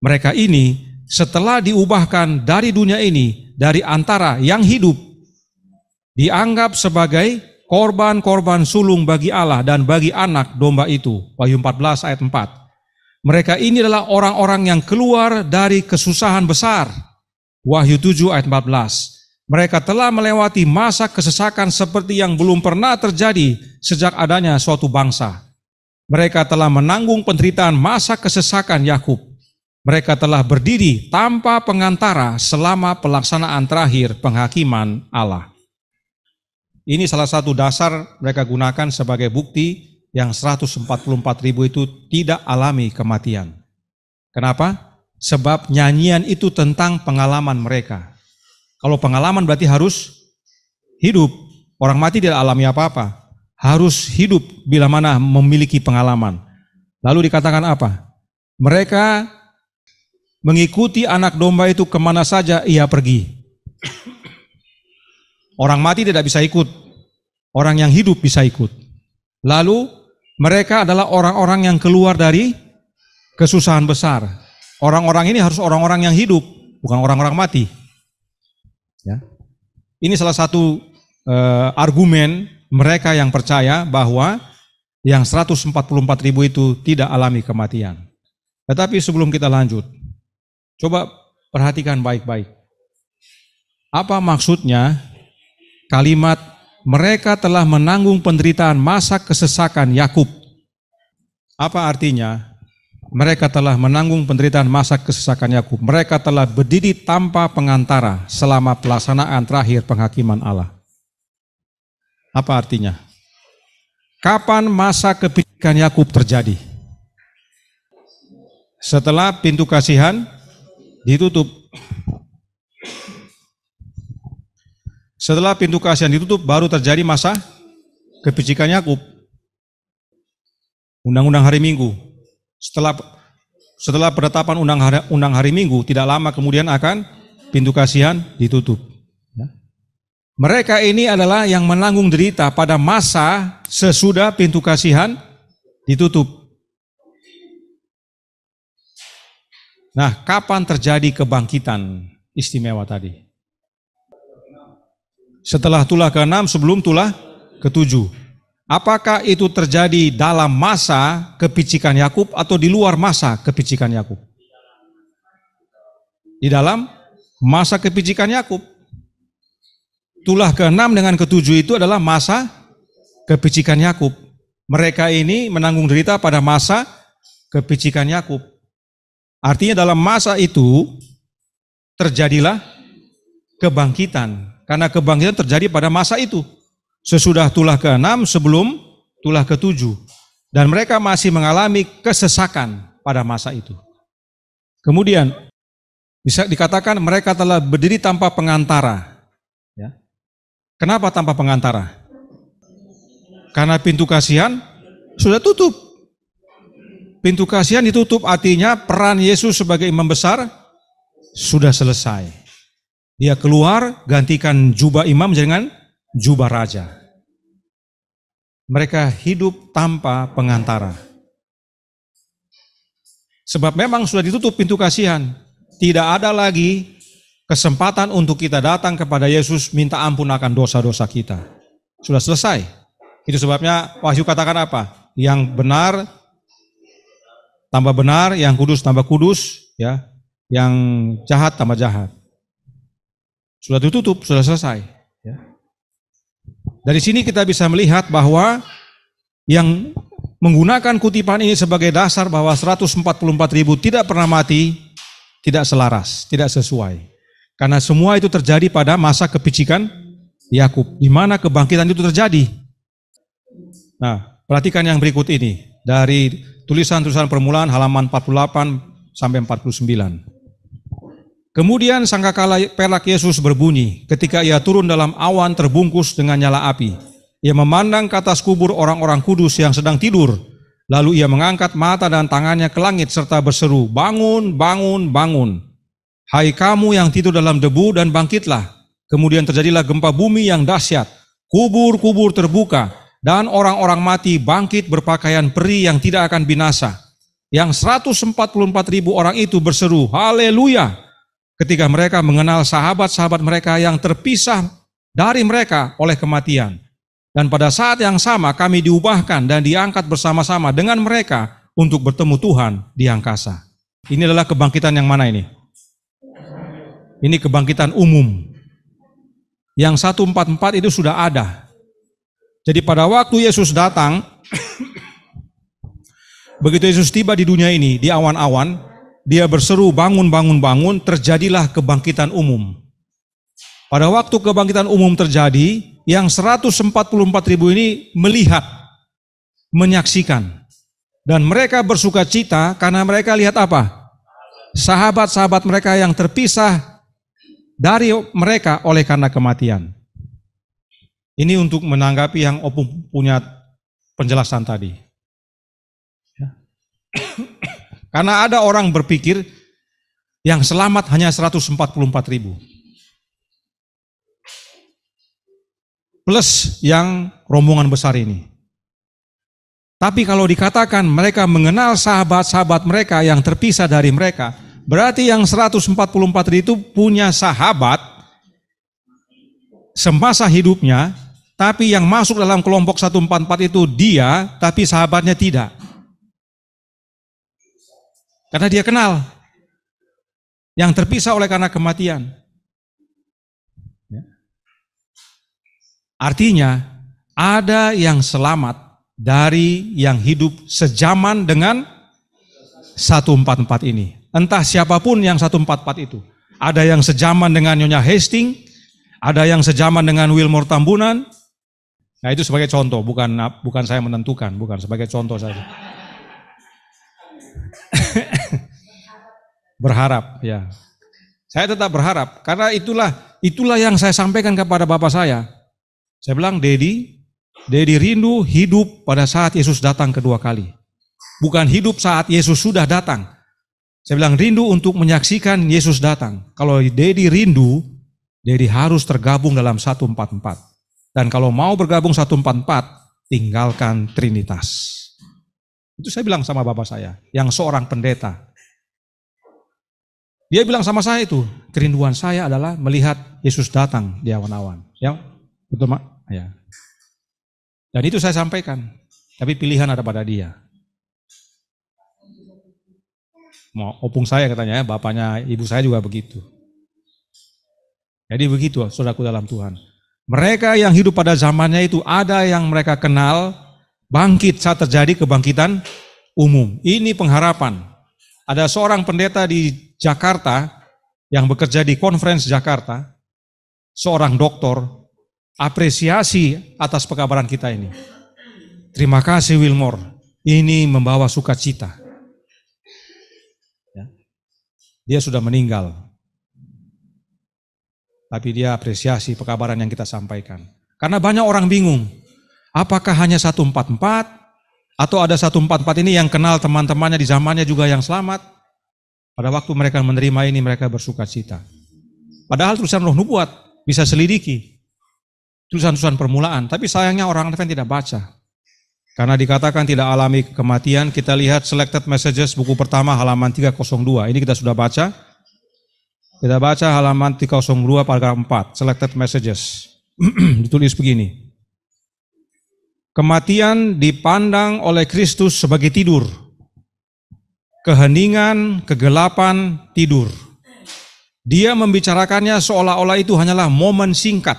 Speaker 1: Mereka ini setelah diubahkan dari dunia ini, dari antara yang hidup dianggap sebagai korban-korban sulung bagi Allah dan bagi anak domba itu. Wahyu 14 ayat 4. Mereka ini adalah orang-orang yang keluar dari kesusahan besar. Wahyu 7 ayat 14. Mereka telah melewati masa kesesakan seperti yang belum pernah terjadi sejak adanya suatu bangsa. Mereka telah menanggung penderitaan masa kesesakan Yakub. Mereka telah berdiri tanpa pengantara selama pelaksanaan terakhir penghakiman Allah. Ini salah satu dasar mereka gunakan sebagai bukti yang 144 ribu itu tidak alami kematian. Kenapa? Sebab nyanyian itu tentang pengalaman mereka. Kalau pengalaman berarti harus hidup. Orang mati tidak alami apa-apa. Harus hidup bila mana memiliki pengalaman. Lalu dikatakan apa? Mereka mengikuti anak domba itu kemana saja ia pergi. Orang mati tidak bisa ikut, orang yang hidup bisa ikut. Lalu mereka adalah orang-orang yang keluar dari kesusahan besar. Orang-orang ini harus orang-orang yang hidup, bukan orang-orang mati. Ya. Ini salah satu eh, argumen mereka yang percaya bahwa yang 144 ribu itu tidak alami kematian. Tetapi sebelum kita lanjut, coba perhatikan baik-baik. Apa maksudnya kalimat mereka telah menanggung penderitaan masa kesesakan Yakub. Apa artinya? Mereka telah menanggung penderitaan masa kesesakan Yakub. Mereka telah berdiri tanpa pengantara selama pelaksanaan terakhir penghakiman Allah. Apa artinya? Kapan masa kepikiran Yakub terjadi? Setelah pintu kasihan ditutup, Setelah pintu kasihan ditutup, baru terjadi masa kepicikan Yakub. Undang-undang hari Minggu. Setelah setelah penetapan undang hari, undang hari Minggu, tidak lama kemudian akan pintu kasihan ditutup. Ya. Mereka ini adalah yang menanggung derita pada masa sesudah pintu kasihan ditutup. Nah, kapan terjadi kebangkitan istimewa tadi? setelah tulah ke-6 sebelum tulah ketujuh, Apakah itu terjadi dalam masa kepicikan Yakub atau di luar masa kepicikan Yakub? Di dalam masa kepicikan Yakub. Tulah ke-6 dengan ketujuh itu adalah masa kepicikan Yakub. Mereka ini menanggung derita pada masa kepicikan Yakub. Artinya dalam masa itu terjadilah kebangkitan. Karena kebangkitan terjadi pada masa itu. Sesudah tulah ke-6 sebelum tulah ke-7. Dan mereka masih mengalami kesesakan pada masa itu. Kemudian bisa dikatakan mereka telah berdiri tanpa pengantara. Ya. Kenapa tanpa pengantara? Karena pintu kasihan sudah tutup. Pintu kasihan ditutup artinya peran Yesus sebagai imam besar sudah selesai. Dia keluar gantikan jubah imam dengan jubah raja. Mereka hidup tanpa pengantara. Sebab memang sudah ditutup pintu kasihan. Tidak ada lagi kesempatan untuk kita datang kepada Yesus minta ampun akan dosa-dosa kita. Sudah selesai. Itu sebabnya Wahyu katakan apa? Yang benar tambah benar, yang kudus tambah kudus, ya. Yang jahat tambah jahat. Sudah ditutup, sudah selesai. Ya. Dari sini kita bisa melihat bahwa yang menggunakan kutipan ini sebagai dasar bahwa 144 ribu tidak pernah mati, tidak selaras, tidak sesuai. Karena semua itu terjadi pada masa kepicikan Yakub, di mana kebangkitan itu terjadi. Nah, perhatikan yang berikut ini dari tulisan-tulisan permulaan halaman 48 sampai 49. Kemudian sangkakala perak Yesus berbunyi ketika ia turun dalam awan terbungkus dengan nyala api. Ia memandang ke atas kubur orang-orang kudus yang sedang tidur. Lalu ia mengangkat mata dan tangannya ke langit serta berseru, Bangun, bangun, bangun. Hai kamu yang tidur dalam debu dan bangkitlah. Kemudian terjadilah gempa bumi yang dahsyat, kubur-kubur terbuka, dan orang-orang mati bangkit berpakaian peri yang tidak akan binasa. Yang 144 ribu orang itu berseru, Haleluya! ketika mereka mengenal sahabat-sahabat mereka yang terpisah dari mereka oleh kematian. Dan pada saat yang sama kami diubahkan dan diangkat bersama-sama dengan mereka untuk bertemu Tuhan di angkasa. Ini adalah kebangkitan yang mana ini? Ini kebangkitan umum. Yang 144 itu sudah ada. Jadi pada waktu Yesus datang, begitu Yesus tiba di dunia ini, di awan-awan, dia berseru bangun, bangun, bangun, terjadilah kebangkitan umum. Pada waktu kebangkitan umum terjadi, yang 144 ribu ini melihat, menyaksikan. Dan mereka bersuka cita karena mereka lihat apa? Sahabat-sahabat mereka yang terpisah dari mereka oleh karena kematian. Ini untuk menanggapi yang Opung punya penjelasan tadi. Ya. Karena ada orang berpikir yang selamat hanya 144 ribu. Plus yang rombongan besar ini. Tapi kalau dikatakan mereka mengenal sahabat-sahabat mereka yang terpisah dari mereka, berarti yang 144 itu punya sahabat semasa hidupnya, tapi yang masuk dalam kelompok 144 itu dia, tapi sahabatnya tidak. Karena dia kenal yang terpisah oleh karena kematian. Ya. Artinya, ada yang selamat dari yang hidup sejaman dengan 144 ini. Entah siapapun yang 144 itu. Ada yang sejaman dengan Nyonya Hastings, ada yang sejaman dengan Wilmore Tambunan. Nah itu sebagai contoh, bukan bukan saya menentukan, bukan sebagai contoh saja. Berharap, ya. Saya tetap berharap karena itulah itulah yang saya sampaikan kepada bapak saya. Saya bilang, "Dedi, Dedi rindu hidup pada saat Yesus datang kedua kali. Bukan hidup saat Yesus sudah datang." Saya bilang rindu untuk menyaksikan Yesus datang. Kalau Dedi rindu, Dedi harus tergabung dalam 144. Dan kalau mau bergabung 144, tinggalkan Trinitas. Itu saya bilang sama bapak saya, yang seorang pendeta. Dia bilang sama saya itu, kerinduan saya adalah melihat Yesus datang di awan-awan. Ya, betul mak? Ya. Dan itu saya sampaikan. Tapi pilihan ada pada dia. Mau opung saya katanya, ya, bapaknya, ibu saya juga begitu. Jadi begitu saudaraku dalam Tuhan. Mereka yang hidup pada zamannya itu ada yang mereka kenal bangkit saat terjadi kebangkitan umum. Ini pengharapan. Ada seorang pendeta di Jakarta yang bekerja di Conference Jakarta, seorang dokter, apresiasi atas pekabaran kita ini. Terima kasih Wilmore, ini membawa sukacita. Ya. Dia sudah meninggal, tapi dia apresiasi pekabaran yang kita sampaikan. Karena banyak orang bingung, apakah hanya 144 atau ada 144 ini yang kenal teman-temannya di zamannya juga yang selamat pada waktu mereka menerima ini mereka bersuka cita. Padahal tulisan roh nubuat bisa selidiki. Tulisan-tulisan permulaan. Tapi sayangnya orang Advent tidak baca. Karena dikatakan tidak alami kematian, kita lihat selected messages buku pertama halaman 302. Ini kita sudah baca. Kita baca halaman 302 paragraf 4, selected messages. Ditulis begini. Kematian dipandang oleh Kristus sebagai tidur keheningan, kegelapan, tidur. Dia membicarakannya seolah-olah itu hanyalah momen singkat.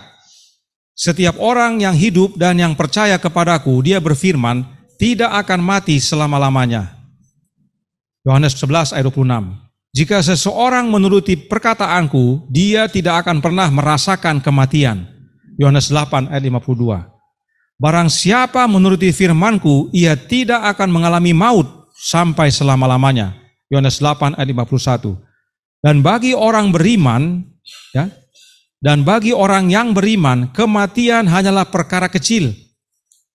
Speaker 1: Setiap orang yang hidup dan yang percaya kepadaku, dia berfirman, tidak akan mati selama-lamanya. Yohanes 11 ayat 26. Jika seseorang menuruti perkataanku, dia tidak akan pernah merasakan kematian. Yohanes 8 ayat 52. Barang siapa menuruti firmanku, ia tidak akan mengalami maut sampai selama-lamanya. Yohanes 8 ayat 51. Dan bagi orang beriman, ya, dan bagi orang yang beriman, kematian hanyalah perkara kecil.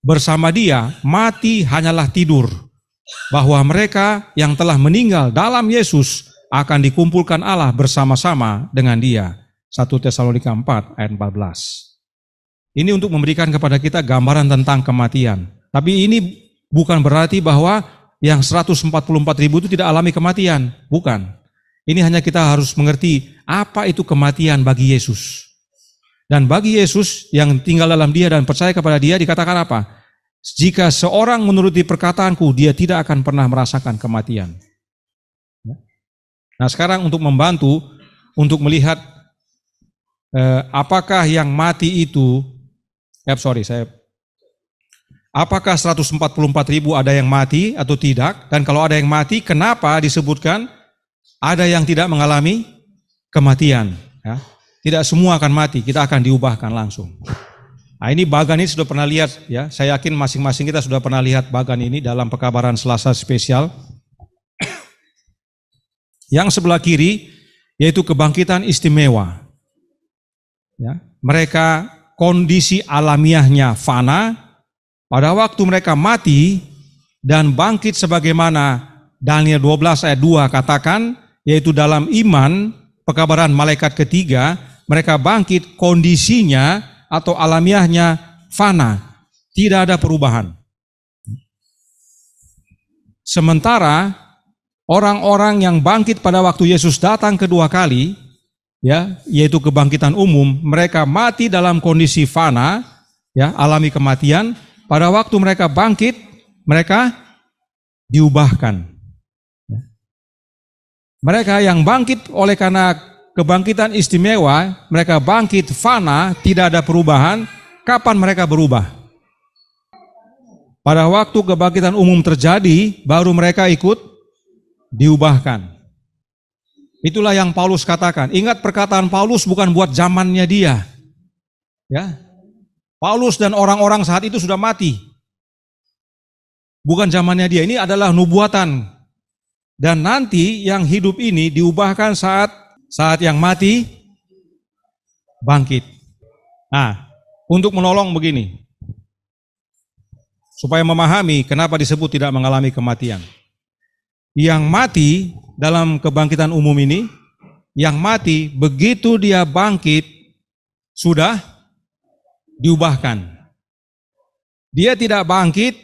Speaker 1: Bersama dia, mati hanyalah tidur. Bahwa mereka yang telah meninggal dalam Yesus akan dikumpulkan Allah bersama-sama dengan dia. 1 Tesalonika 4 ayat 14. Ini untuk memberikan kepada kita gambaran tentang kematian. Tapi ini bukan berarti bahwa yang 144 ribu itu tidak alami kematian. Bukan. Ini hanya kita harus mengerti apa itu kematian bagi Yesus. Dan bagi Yesus yang tinggal dalam dia dan percaya kepada dia dikatakan apa? Jika seorang menuruti perkataanku, dia tidak akan pernah merasakan kematian. Ya. Nah sekarang untuk membantu, untuk melihat eh, apakah yang mati itu, eh, sorry saya Apakah 144 ribu ada yang mati atau tidak? Dan kalau ada yang mati, kenapa disebutkan ada yang tidak mengalami kematian? Ya. Tidak semua akan mati, kita akan diubahkan langsung. Nah ini bagan ini sudah pernah lihat ya, saya yakin masing-masing kita sudah pernah lihat bagan ini dalam pekabaran Selasa spesial. Yang sebelah kiri yaitu kebangkitan istimewa. Ya, mereka kondisi alamiahnya fana, pada waktu mereka mati dan bangkit sebagaimana Daniel 12 ayat 2 katakan, yaitu dalam iman, pekabaran malaikat ketiga, mereka bangkit kondisinya atau alamiahnya fana. Tidak ada perubahan. Sementara orang-orang yang bangkit pada waktu Yesus datang kedua kali, ya, yaitu kebangkitan umum, mereka mati dalam kondisi fana, ya, alami kematian, pada waktu mereka bangkit, mereka diubahkan. Mereka yang bangkit oleh karena kebangkitan istimewa, mereka bangkit fana, tidak ada perubahan. Kapan mereka berubah? Pada waktu kebangkitan umum terjadi, baru mereka ikut diubahkan. Itulah yang Paulus katakan. Ingat perkataan Paulus bukan buat zamannya dia. Ya. Paulus dan orang-orang saat itu sudah mati. Bukan zamannya dia, ini adalah nubuatan. Dan nanti yang hidup ini diubahkan saat saat yang mati bangkit. Nah, untuk menolong begini. Supaya memahami kenapa disebut tidak mengalami kematian. Yang mati dalam kebangkitan umum ini, yang mati begitu dia bangkit sudah diubahkan. Dia tidak bangkit,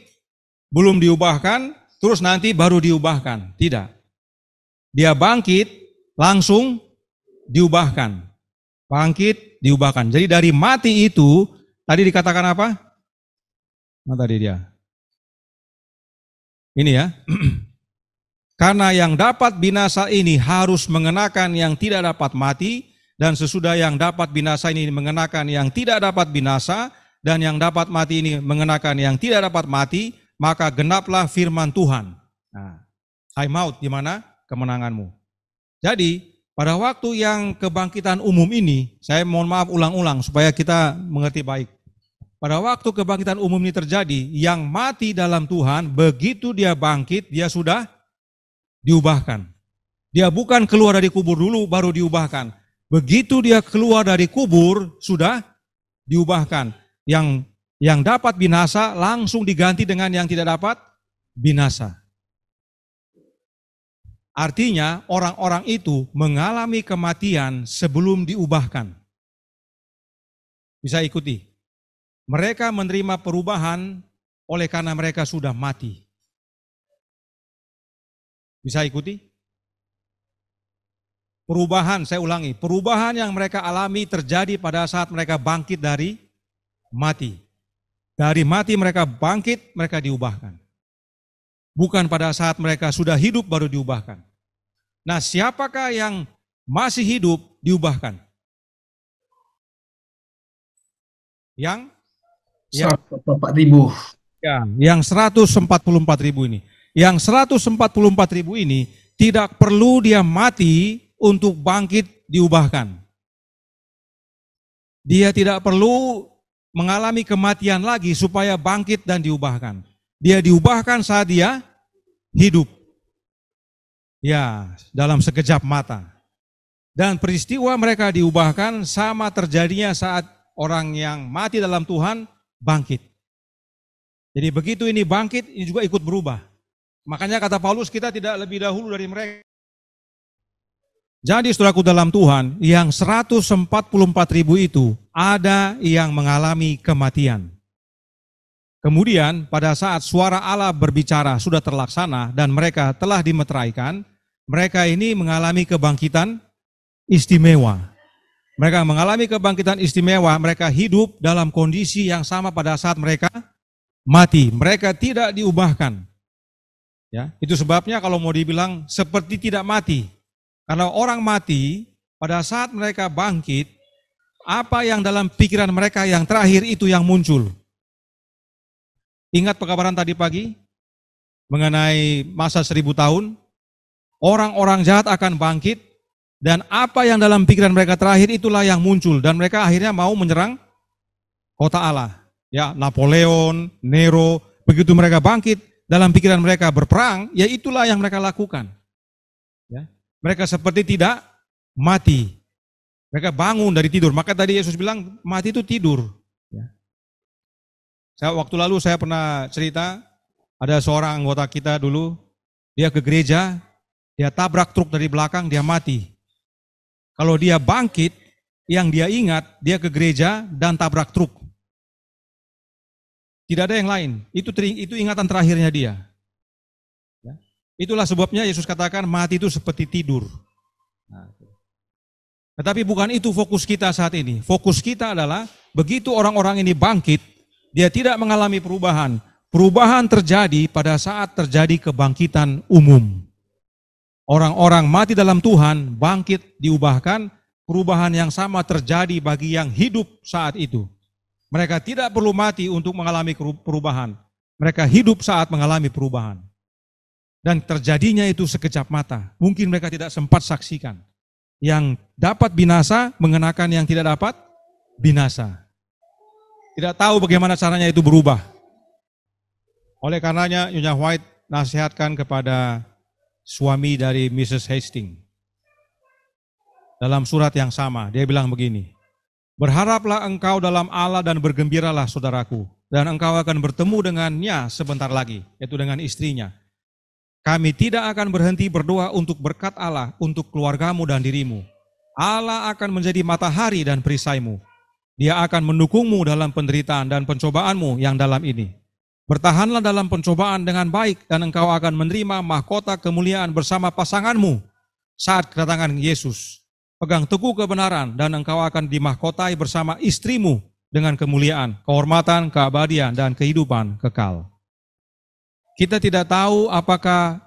Speaker 1: belum diubahkan, terus nanti baru diubahkan. Tidak. Dia bangkit, langsung diubahkan. Bangkit, diubahkan. Jadi dari mati itu, tadi dikatakan apa? Nah tadi dia. Ini ya. Karena yang dapat binasa ini harus mengenakan yang tidak dapat mati, dan sesudah yang dapat binasa ini mengenakan yang tidak dapat binasa, dan yang dapat mati ini mengenakan yang tidak dapat mati, maka genaplah firman Tuhan. Nah, hai maut, di mana kemenanganmu? Jadi, pada waktu yang kebangkitan umum ini, saya mohon maaf ulang-ulang supaya kita mengerti baik. Pada waktu kebangkitan umum ini terjadi, yang mati dalam Tuhan, begitu dia bangkit, dia sudah diubahkan. Dia bukan keluar dari kubur dulu, baru diubahkan. Begitu dia keluar dari kubur, sudah diubahkan. Yang yang dapat binasa langsung diganti dengan yang tidak dapat binasa. Artinya orang-orang itu mengalami kematian sebelum diubahkan. Bisa ikuti. Mereka menerima perubahan oleh karena mereka sudah mati. Bisa ikuti? Perubahan, saya ulangi, perubahan yang mereka alami terjadi pada saat mereka bangkit dari mati. Dari mati mereka bangkit, mereka diubahkan. Bukan pada saat mereka sudah hidup baru diubahkan. Nah, siapakah yang masih hidup diubahkan? Yang yang ribu. Ya, yang yang empat ribu ini. Yang seratus empat puluh empat ribu ini tidak perlu dia mati untuk bangkit diubahkan. Dia tidak perlu mengalami kematian lagi supaya bangkit dan diubahkan. Dia diubahkan saat dia hidup. Ya, dalam sekejap mata. Dan peristiwa mereka diubahkan sama terjadinya saat orang yang mati dalam Tuhan bangkit. Jadi begitu ini bangkit, ini juga ikut berubah. Makanya kata Paulus kita tidak lebih dahulu dari mereka jadi saudaraku dalam Tuhan, yang 144 ribu itu ada yang mengalami kematian. Kemudian pada saat suara Allah berbicara sudah terlaksana dan mereka telah dimeteraikan, mereka ini mengalami kebangkitan istimewa. Mereka mengalami kebangkitan istimewa, mereka hidup dalam kondisi yang sama pada saat mereka mati. Mereka tidak diubahkan. Ya, itu sebabnya kalau mau dibilang seperti tidak mati, karena orang mati, pada saat mereka bangkit, apa yang dalam pikiran mereka yang terakhir itu yang muncul. Ingat pekabaran tadi pagi mengenai masa seribu tahun? Orang-orang jahat akan bangkit dan apa yang dalam pikiran mereka terakhir itulah yang muncul dan mereka akhirnya mau menyerang kota Allah. Ya, Napoleon, Nero, begitu mereka bangkit dalam pikiran mereka berperang, ya itulah yang mereka lakukan. Ya. Mereka seperti tidak mati. Mereka bangun dari tidur. Maka tadi Yesus bilang mati itu tidur. Ya. Saya waktu lalu saya pernah cerita ada seorang anggota kita dulu dia ke gereja, dia tabrak truk dari belakang, dia mati. Kalau dia bangkit, yang dia ingat dia ke gereja dan tabrak truk. Tidak ada yang lain. Itu itu ingatan terakhirnya dia. Itulah sebabnya Yesus katakan mati itu seperti tidur. Nah, tetapi bukan itu fokus kita saat ini. Fokus kita adalah begitu orang-orang ini bangkit, dia tidak mengalami perubahan. Perubahan terjadi pada saat terjadi kebangkitan umum. Orang-orang mati dalam Tuhan bangkit diubahkan, perubahan yang sama terjadi bagi yang hidup saat itu. Mereka tidak perlu mati untuk mengalami perubahan. Mereka hidup saat mengalami perubahan. Dan terjadinya itu sekejap mata. Mungkin mereka tidak sempat saksikan. Yang dapat binasa mengenakan yang tidak dapat binasa. Tidak tahu bagaimana caranya itu berubah. Oleh karenanya Nyonya White nasihatkan kepada suami dari Mrs. Hastings. Dalam surat yang sama, dia bilang begini, Berharaplah engkau dalam Allah dan bergembiralah saudaraku, dan engkau akan bertemu dengannya sebentar lagi, yaitu dengan istrinya. Kami tidak akan berhenti berdoa untuk berkat Allah untuk keluargamu dan dirimu. Allah akan menjadi matahari dan perisaimu. Dia akan mendukungmu dalam penderitaan dan pencobaanmu yang dalam ini. Bertahanlah dalam pencobaan dengan baik dan engkau akan menerima mahkota kemuliaan bersama pasanganmu saat kedatangan Yesus. Pegang teguh kebenaran dan engkau akan dimahkotai bersama istrimu dengan kemuliaan, kehormatan, keabadian, dan kehidupan kekal. Kita tidak tahu apakah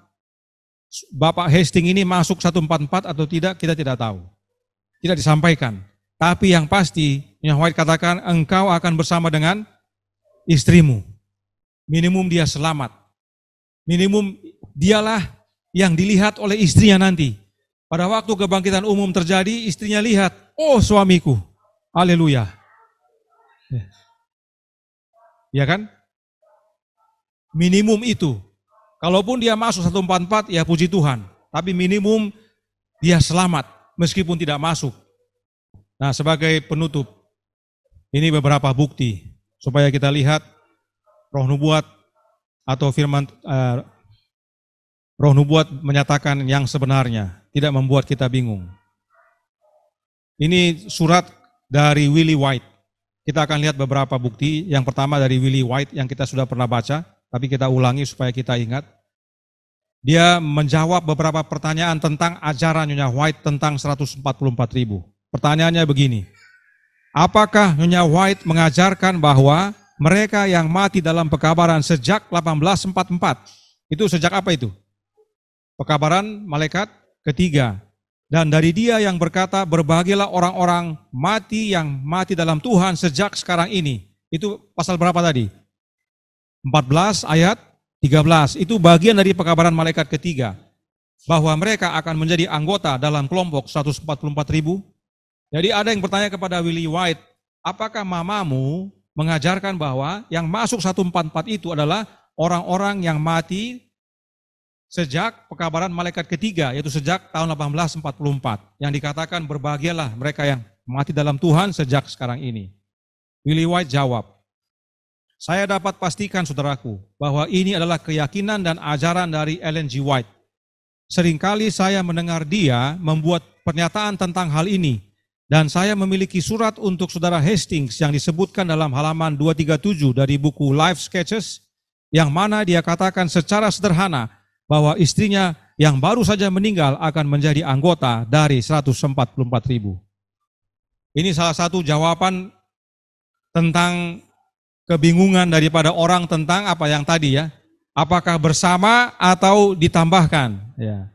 Speaker 1: Bapak Hastings ini masuk 144 atau tidak, kita tidak tahu. Tidak disampaikan. Tapi yang pasti, yang White katakan, engkau akan bersama dengan istrimu. Minimum dia selamat. Minimum dialah yang dilihat oleh istrinya nanti. Pada waktu kebangkitan umum terjadi, istrinya lihat, oh suamiku, haleluya. Ya kan? Minimum itu. Kalaupun dia masuk 144 ya puji Tuhan, tapi minimum dia selamat meskipun tidak masuk. Nah, sebagai penutup ini beberapa bukti supaya kita lihat roh nubuat atau firman uh, roh nubuat menyatakan yang sebenarnya, tidak membuat kita bingung. Ini surat dari Willie White. Kita akan lihat beberapa bukti. Yang pertama dari Willie White yang kita sudah pernah baca tapi kita ulangi supaya kita ingat. Dia menjawab beberapa pertanyaan tentang ajaran Nyonya White tentang 144 ribu. Pertanyaannya begini, apakah Nyonya White mengajarkan bahwa mereka yang mati dalam pekabaran sejak 1844, itu sejak apa itu? Pekabaran malaikat ketiga. Dan dari dia yang berkata, berbahagialah orang-orang mati yang mati dalam Tuhan sejak sekarang ini. Itu pasal berapa tadi? 14 ayat 13. Itu bagian dari pekabaran malaikat ketiga bahwa mereka akan menjadi anggota dalam kelompok 144.000. Jadi ada yang bertanya kepada Willy White, apakah mamamu mengajarkan bahwa yang masuk 144 itu adalah orang-orang yang mati sejak pekabaran malaikat ketiga, yaitu sejak tahun 1844, yang dikatakan berbahagialah mereka yang mati dalam Tuhan sejak sekarang ini. Willy White jawab, saya dapat pastikan saudaraku bahwa ini adalah keyakinan dan ajaran dari Ellen G. White. Seringkali saya mendengar dia membuat pernyataan tentang hal ini dan saya memiliki surat untuk saudara Hastings yang disebutkan dalam halaman 237 dari buku Life Sketches yang mana dia katakan secara sederhana bahwa istrinya yang baru saja meninggal akan menjadi anggota dari 144 ribu. Ini salah satu jawaban tentang kebingungan daripada orang tentang apa yang tadi ya. Apakah bersama atau ditambahkan. Ya.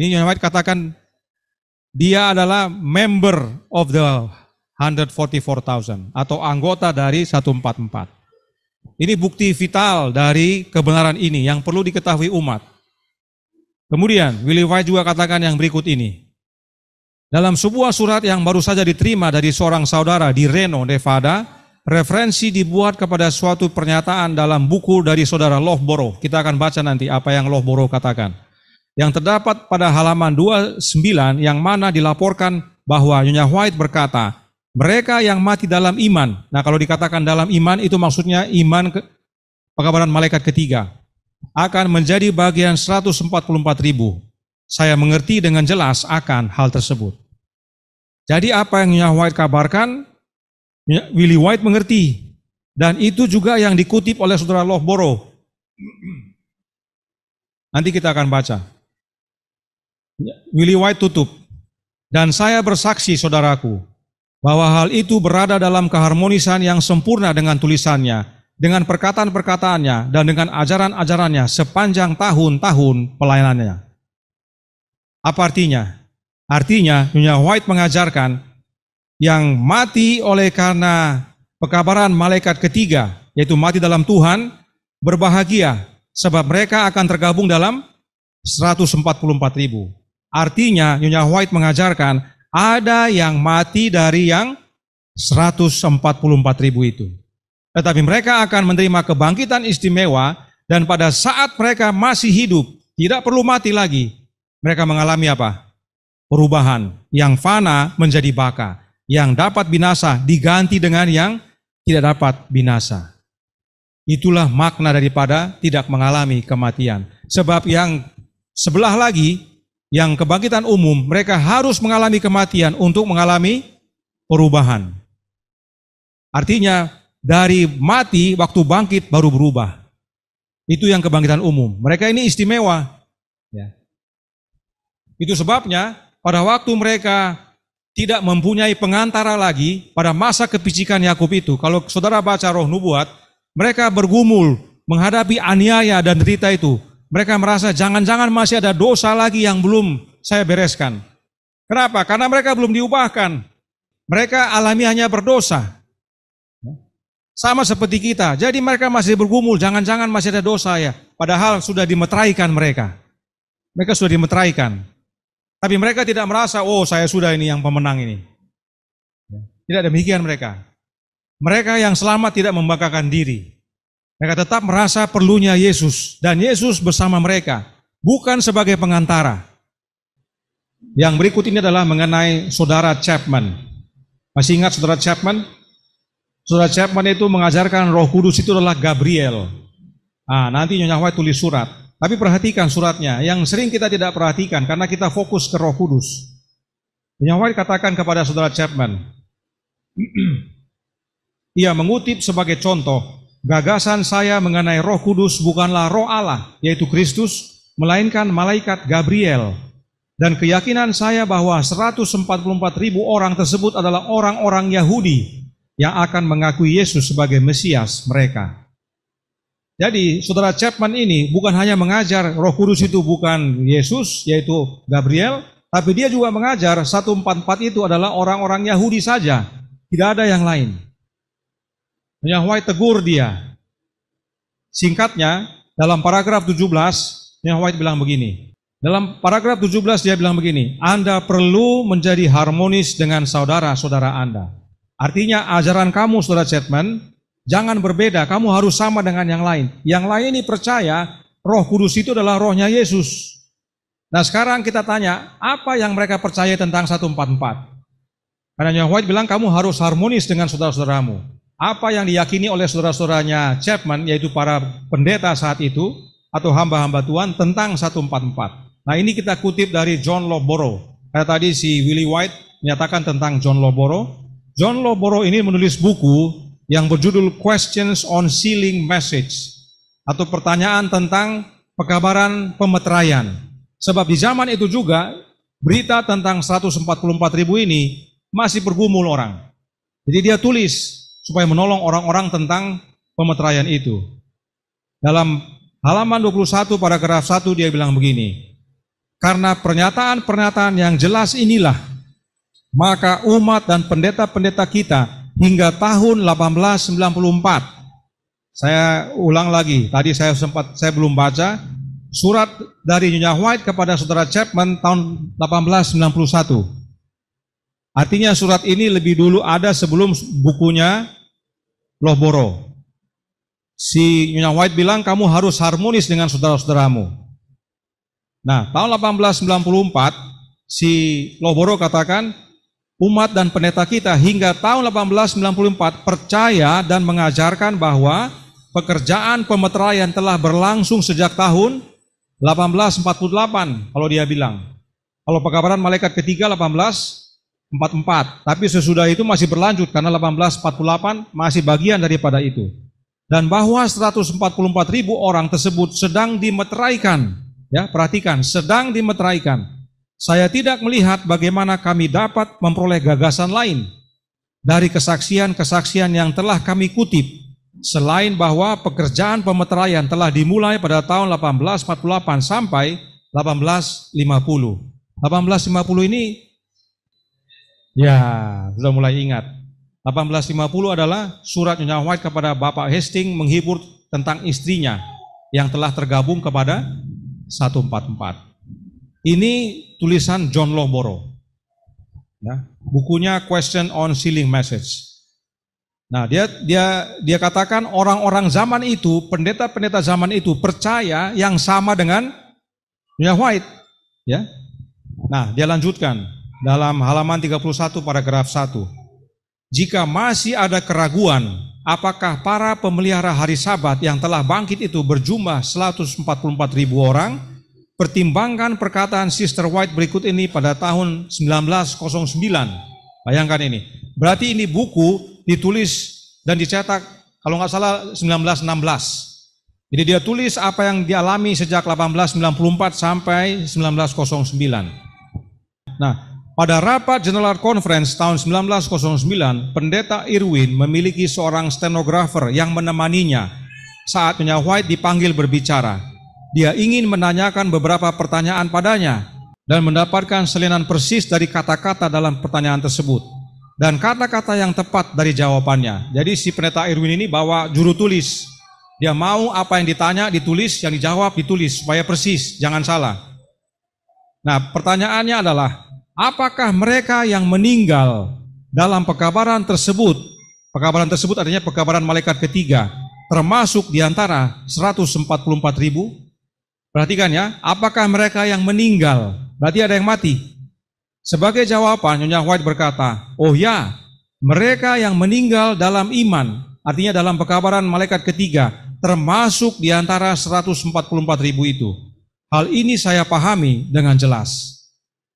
Speaker 1: Ini White katakan dia adalah member of the 144,000 atau anggota dari 144. Ini bukti vital dari kebenaran ini yang perlu diketahui umat. Kemudian Willy White juga katakan yang berikut ini. Dalam sebuah surat yang baru saja diterima dari seorang saudara di Reno, Nevada, referensi dibuat kepada suatu pernyataan dalam buku dari saudara Lohboro. Kita akan baca nanti apa yang Lohboro katakan. Yang terdapat pada halaman 29 yang mana dilaporkan bahwa Nyonya White berkata, mereka yang mati dalam iman. Nah kalau dikatakan dalam iman itu maksudnya iman ke, pekabaran malaikat ketiga. Akan menjadi bagian 144 ribu. Saya mengerti dengan jelas akan hal tersebut. Jadi apa yang Nyonya White kabarkan Willie ya, Willy White mengerti. Dan itu juga yang dikutip oleh saudara Lohboro. Nanti kita akan baca. Ya, Willy White tutup. Dan saya bersaksi saudaraku, bahwa hal itu berada dalam keharmonisan yang sempurna dengan tulisannya, dengan perkataan-perkataannya, dan dengan ajaran-ajarannya sepanjang tahun-tahun pelayanannya. Apa artinya? Artinya, Nyonya White mengajarkan yang mati oleh karena pekabaran malaikat ketiga, yaitu mati dalam Tuhan, berbahagia sebab mereka akan tergabung dalam 144 ribu. Artinya Nyonya White mengajarkan ada yang mati dari yang 144 ribu itu. Tetapi mereka akan menerima kebangkitan istimewa dan pada saat mereka masih hidup, tidak perlu mati lagi. Mereka mengalami apa? Perubahan yang fana menjadi baka yang dapat binasa diganti dengan yang tidak dapat binasa. Itulah makna daripada tidak mengalami kematian. Sebab yang sebelah lagi, yang kebangkitan umum, mereka harus mengalami kematian untuk mengalami perubahan. Artinya dari mati waktu bangkit baru berubah. Itu yang kebangkitan umum. Mereka ini istimewa. Ya. Itu sebabnya pada waktu mereka tidak mempunyai pengantara lagi pada masa kepicikan Yakub itu. Kalau saudara baca roh nubuat, mereka bergumul menghadapi aniaya dan derita itu. Mereka merasa jangan-jangan masih ada dosa lagi yang belum saya bereskan. Kenapa? Karena mereka belum diubahkan. Mereka alami hanya berdosa. Sama seperti kita. Jadi mereka masih bergumul, jangan-jangan masih ada dosa ya. Padahal sudah dimeteraikan mereka. Mereka sudah dimeteraikan. Tapi mereka tidak merasa, oh saya sudah ini yang pemenang ini. Ya. Tidak demikian mereka. Mereka yang selamat tidak membanggakan diri. Mereka tetap merasa perlunya Yesus. Dan Yesus bersama mereka. Bukan sebagai pengantara. Yang berikut ini adalah mengenai saudara Chapman. Masih ingat saudara Chapman? Saudara Chapman itu mengajarkan roh kudus itu adalah Gabriel. Ah, nanti Nyonya White tulis surat. Tapi perhatikan suratnya, yang sering kita tidak perhatikan karena kita fokus ke Roh Kudus. Yang katakan kepada saudara Chapman, ia mengutip sebagai contoh, gagasan saya mengenai Roh Kudus bukanlah Roh Allah, yaitu Kristus, melainkan malaikat Gabriel. Dan keyakinan saya bahwa 144 ribu orang tersebut adalah orang-orang Yahudi yang akan mengakui Yesus sebagai Mesias mereka. Jadi saudara Chapman ini bukan hanya mengajar roh kudus itu bukan Yesus yaitu Gabriel, tapi dia juga mengajar 144 itu adalah orang-orang Yahudi saja, tidak ada yang lain. Yahweh tegur dia. Singkatnya, dalam paragraf 17, Yahweh bilang begini. Dalam paragraf 17 dia bilang begini, Anda perlu menjadi harmonis dengan saudara-saudara Anda. Artinya ajaran kamu, saudara Chapman, Jangan berbeda, kamu harus sama dengan yang lain. Yang lain ini percaya roh kudus itu adalah rohnya Yesus. Nah sekarang kita tanya, apa yang mereka percaya tentang 144? Karena yang White bilang kamu harus harmonis dengan saudara-saudaramu. Apa yang diyakini oleh saudara-saudaranya Chapman, yaitu para pendeta saat itu, atau hamba-hamba Tuhan tentang 144. Nah ini kita kutip dari John Loboro. Karena tadi si Willie White menyatakan tentang John Loboro. John Loboro ini menulis buku yang berjudul Questions on Sealing Message atau pertanyaan tentang pekabaran pemeteraian. Sebab di zaman itu juga berita tentang 144 ribu ini masih bergumul orang. Jadi dia tulis supaya menolong orang-orang tentang pemeteraian itu. Dalam halaman 21 paragraf 1 dia bilang begini. Karena pernyataan-pernyataan yang jelas inilah, maka umat dan pendeta-pendeta kita hingga tahun 1894. Saya ulang lagi, tadi saya sempat saya belum baca surat dari Nyonya White kepada Saudara Chapman tahun 1891. Artinya surat ini lebih dulu ada sebelum bukunya Lohboro. Si Nyonya White bilang kamu harus harmonis dengan saudara-saudaramu. Nah, tahun 1894 si Lohboro katakan umat dan pendeta kita hingga tahun 1894 percaya dan mengajarkan bahwa pekerjaan pemeteraian telah berlangsung sejak tahun 1848 kalau dia bilang. Kalau pekabaran malaikat ketiga 1844, tapi sesudah itu masih berlanjut karena 1848 masih bagian daripada itu. Dan bahwa 144.000 orang tersebut sedang dimeteraikan, ya perhatikan, sedang dimeteraikan saya tidak melihat bagaimana kami dapat memperoleh gagasan lain dari kesaksian-kesaksian yang telah kami kutip, selain bahwa pekerjaan pemeteraian telah dimulai pada tahun 1848 sampai 1850. 1850 ini ya sudah mulai ingat. 1850 adalah surat Nyonya White kepada Bapak Hastings menghibur tentang istrinya yang telah tergabung kepada 144. Ini tulisan John Lomboro. Ya, bukunya Question on Sealing Message. Nah, dia dia dia katakan orang-orang zaman itu, pendeta-pendeta zaman itu percaya yang sama dengan Mia White, ya. Nah, dia lanjutkan dalam halaman 31 paragraf 1. Jika masih ada keraguan apakah para pemelihara hari sabat yang telah bangkit itu berjumlah 144.000 orang, Pertimbangkan perkataan Sister White berikut ini pada tahun 1909. Bayangkan ini. Berarti ini buku ditulis dan dicetak kalau nggak salah 1916. Jadi dia tulis apa yang dialami sejak 1894 sampai 1909. Nah, pada rapat General Conference tahun 1909, Pendeta Irwin memiliki seorang stenografer yang menemaninya saat Nyonya White dipanggil berbicara. Dia ingin menanyakan beberapa pertanyaan padanya dan mendapatkan selinan persis dari kata-kata dalam pertanyaan tersebut dan kata-kata yang tepat dari jawabannya. Jadi si pendeta Irwin ini bawa juru tulis. Dia mau apa yang ditanya ditulis, yang dijawab ditulis supaya persis, jangan salah. Nah, pertanyaannya adalah apakah mereka yang meninggal dalam pekabaran tersebut, pekabaran tersebut artinya pekabaran malaikat ketiga, termasuk di antara 144 ribu? Perhatikan ya, apakah mereka yang meninggal? Berarti ada yang mati. Sebagai jawaban, Nyonya White berkata, oh ya, mereka yang meninggal dalam iman, artinya dalam pekabaran malaikat ketiga, termasuk di antara 144 ribu itu. Hal ini saya pahami dengan jelas.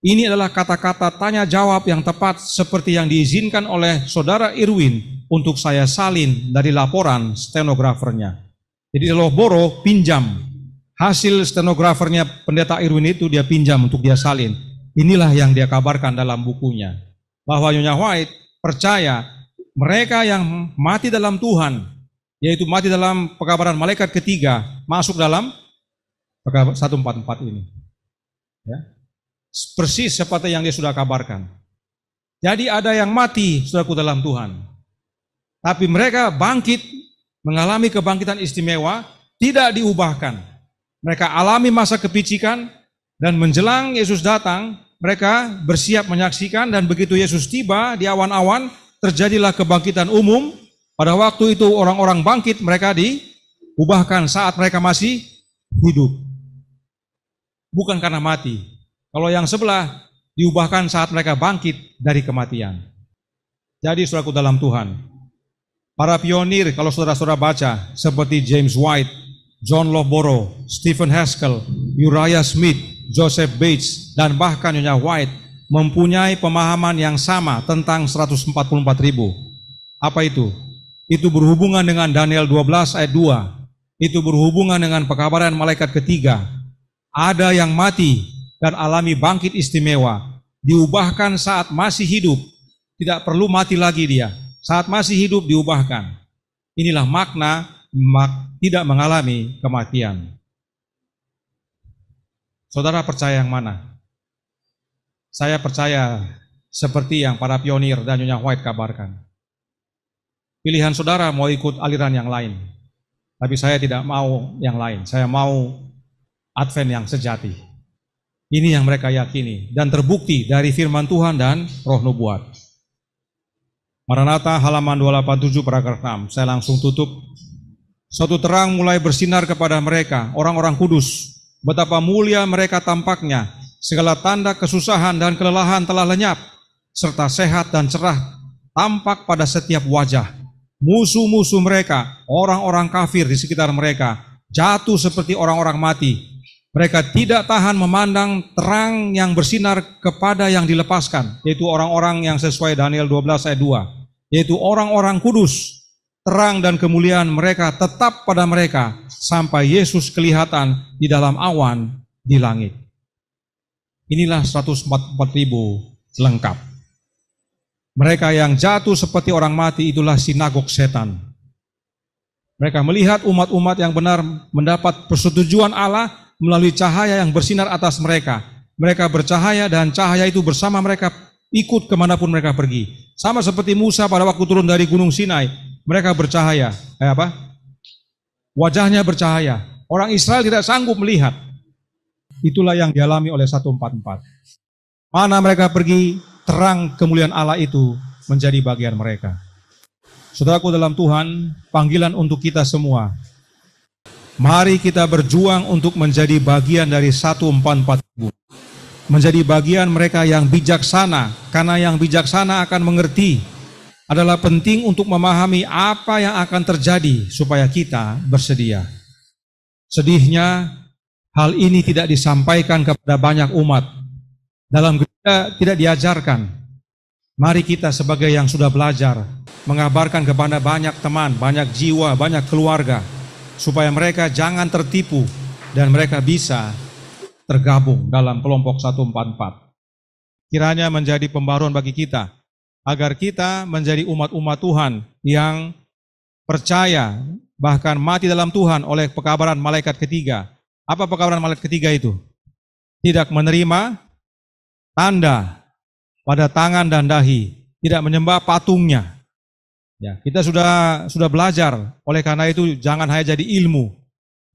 Speaker 1: Ini adalah kata-kata tanya jawab yang tepat seperti yang diizinkan oleh saudara Irwin untuk saya salin dari laporan stenografernya. Jadi Loh boro pinjam Hasil stenografernya pendeta Irwin itu dia pinjam untuk dia salin. Inilah yang dia kabarkan dalam bukunya. Bahwa Nyonya White percaya mereka yang mati dalam Tuhan, yaitu mati dalam pekabaran malaikat ketiga, masuk dalam 144 ini. Ya. Persis seperti yang dia sudah kabarkan. Jadi ada yang mati, selaku dalam Tuhan. Tapi mereka bangkit, mengalami kebangkitan istimewa, tidak diubahkan. Mereka alami masa kepicikan dan menjelang Yesus datang, mereka bersiap menyaksikan dan begitu Yesus tiba di awan-awan, terjadilah kebangkitan umum. Pada waktu itu orang-orang bangkit, mereka diubahkan saat mereka masih hidup. Bukan karena mati. Kalau yang sebelah diubahkan saat mereka bangkit dari kematian. Jadi saudaraku dalam Tuhan, para pionir kalau saudara-saudara baca seperti James White, John Lofborough, Stephen Haskell, Uriah Smith, Joseph Bates, dan bahkan Nyonya White mempunyai pemahaman yang sama tentang 144 ribu. Apa itu? Itu berhubungan dengan Daniel 12 ayat 2. Itu berhubungan dengan pekabaran malaikat ketiga. Ada yang mati dan alami bangkit istimewa. Diubahkan saat masih hidup. Tidak perlu mati lagi dia. Saat masih hidup diubahkan. Inilah makna mak tidak mengalami kematian. Saudara percaya yang mana? Saya percaya seperti yang para pionir dan Nyonya White kabarkan. Pilihan saudara mau ikut aliran yang lain, tapi saya tidak mau yang lain. Saya mau Advent yang sejati. Ini yang mereka yakini dan terbukti dari firman Tuhan dan roh nubuat. Maranatha halaman 287 paragraf 6. Saya langsung tutup Suatu terang mulai bersinar kepada mereka, orang-orang kudus. Betapa mulia mereka tampaknya. Segala tanda kesusahan dan kelelahan telah lenyap, serta sehat dan cerah tampak pada setiap wajah. Musuh-musuh mereka, orang-orang kafir di sekitar mereka, jatuh seperti orang-orang mati. Mereka tidak tahan memandang terang yang bersinar kepada yang dilepaskan, yaitu orang-orang yang sesuai Daniel 12 ayat 2, yaitu orang-orang kudus terang dan kemuliaan mereka tetap pada mereka sampai Yesus kelihatan di dalam awan di langit. Inilah 144 ribu lengkap. Mereka yang jatuh seperti orang mati itulah sinagog setan. Mereka melihat umat-umat yang benar mendapat persetujuan Allah melalui cahaya yang bersinar atas mereka. Mereka bercahaya dan cahaya itu bersama mereka ikut kemanapun mereka pergi. Sama seperti Musa pada waktu turun dari Gunung Sinai, mereka bercahaya. Eh, apa? Wajahnya bercahaya. Orang Israel tidak sanggup melihat. Itulah yang dialami oleh 144. Mana mereka pergi, terang kemuliaan Allah itu menjadi bagian mereka. Saudaraku dalam Tuhan, panggilan untuk kita semua. Mari kita berjuang untuk menjadi bagian dari 144 ribu. Menjadi bagian mereka yang bijaksana, karena yang bijaksana akan mengerti adalah penting untuk memahami apa yang akan terjadi supaya kita bersedia. Sedihnya, hal ini tidak disampaikan kepada banyak umat. Dalam gereja tidak diajarkan. Mari kita sebagai yang sudah belajar, mengabarkan kepada banyak teman, banyak jiwa, banyak keluarga, supaya mereka jangan tertipu dan mereka bisa tergabung dalam kelompok 144. Kiranya menjadi pembaruan bagi kita agar kita menjadi umat-umat Tuhan yang percaya bahkan mati dalam Tuhan oleh pekabaran malaikat ketiga. Apa pekabaran malaikat ketiga itu? Tidak menerima tanda pada tangan dan dahi, tidak menyembah patungnya. Ya, kita sudah sudah belajar, oleh karena itu jangan hanya jadi ilmu.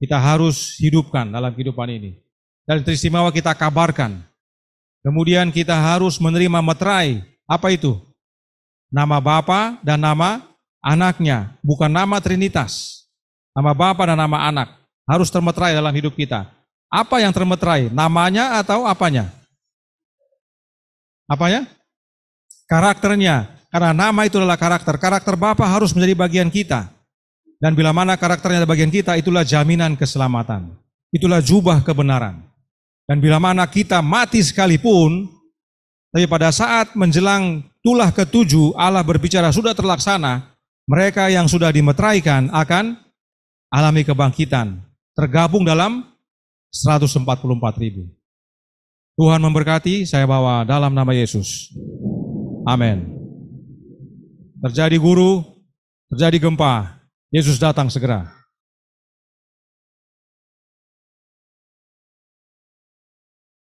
Speaker 1: Kita harus hidupkan dalam kehidupan ini. Dan teristimewa kita kabarkan. Kemudian kita harus menerima meterai. Apa itu? Nama Bapa dan nama anaknya, bukan nama Trinitas. Nama Bapa dan nama anak harus termeterai dalam hidup kita. Apa yang termeterai? Namanya atau apanya? Apanya? Karakternya. Karena nama itu adalah karakter. Karakter Bapa harus menjadi bagian kita. Dan bila mana karakternya ada bagian kita, itulah jaminan keselamatan. Itulah jubah kebenaran. Dan bila mana kita mati sekalipun, tapi pada saat menjelang tulah ketujuh Allah berbicara sudah terlaksana, mereka yang sudah dimeteraikan akan alami kebangkitan, tergabung dalam 144 ribu. Tuhan memberkati, saya bawa dalam nama Yesus. Amin. Terjadi guru, terjadi gempa, Yesus datang segera.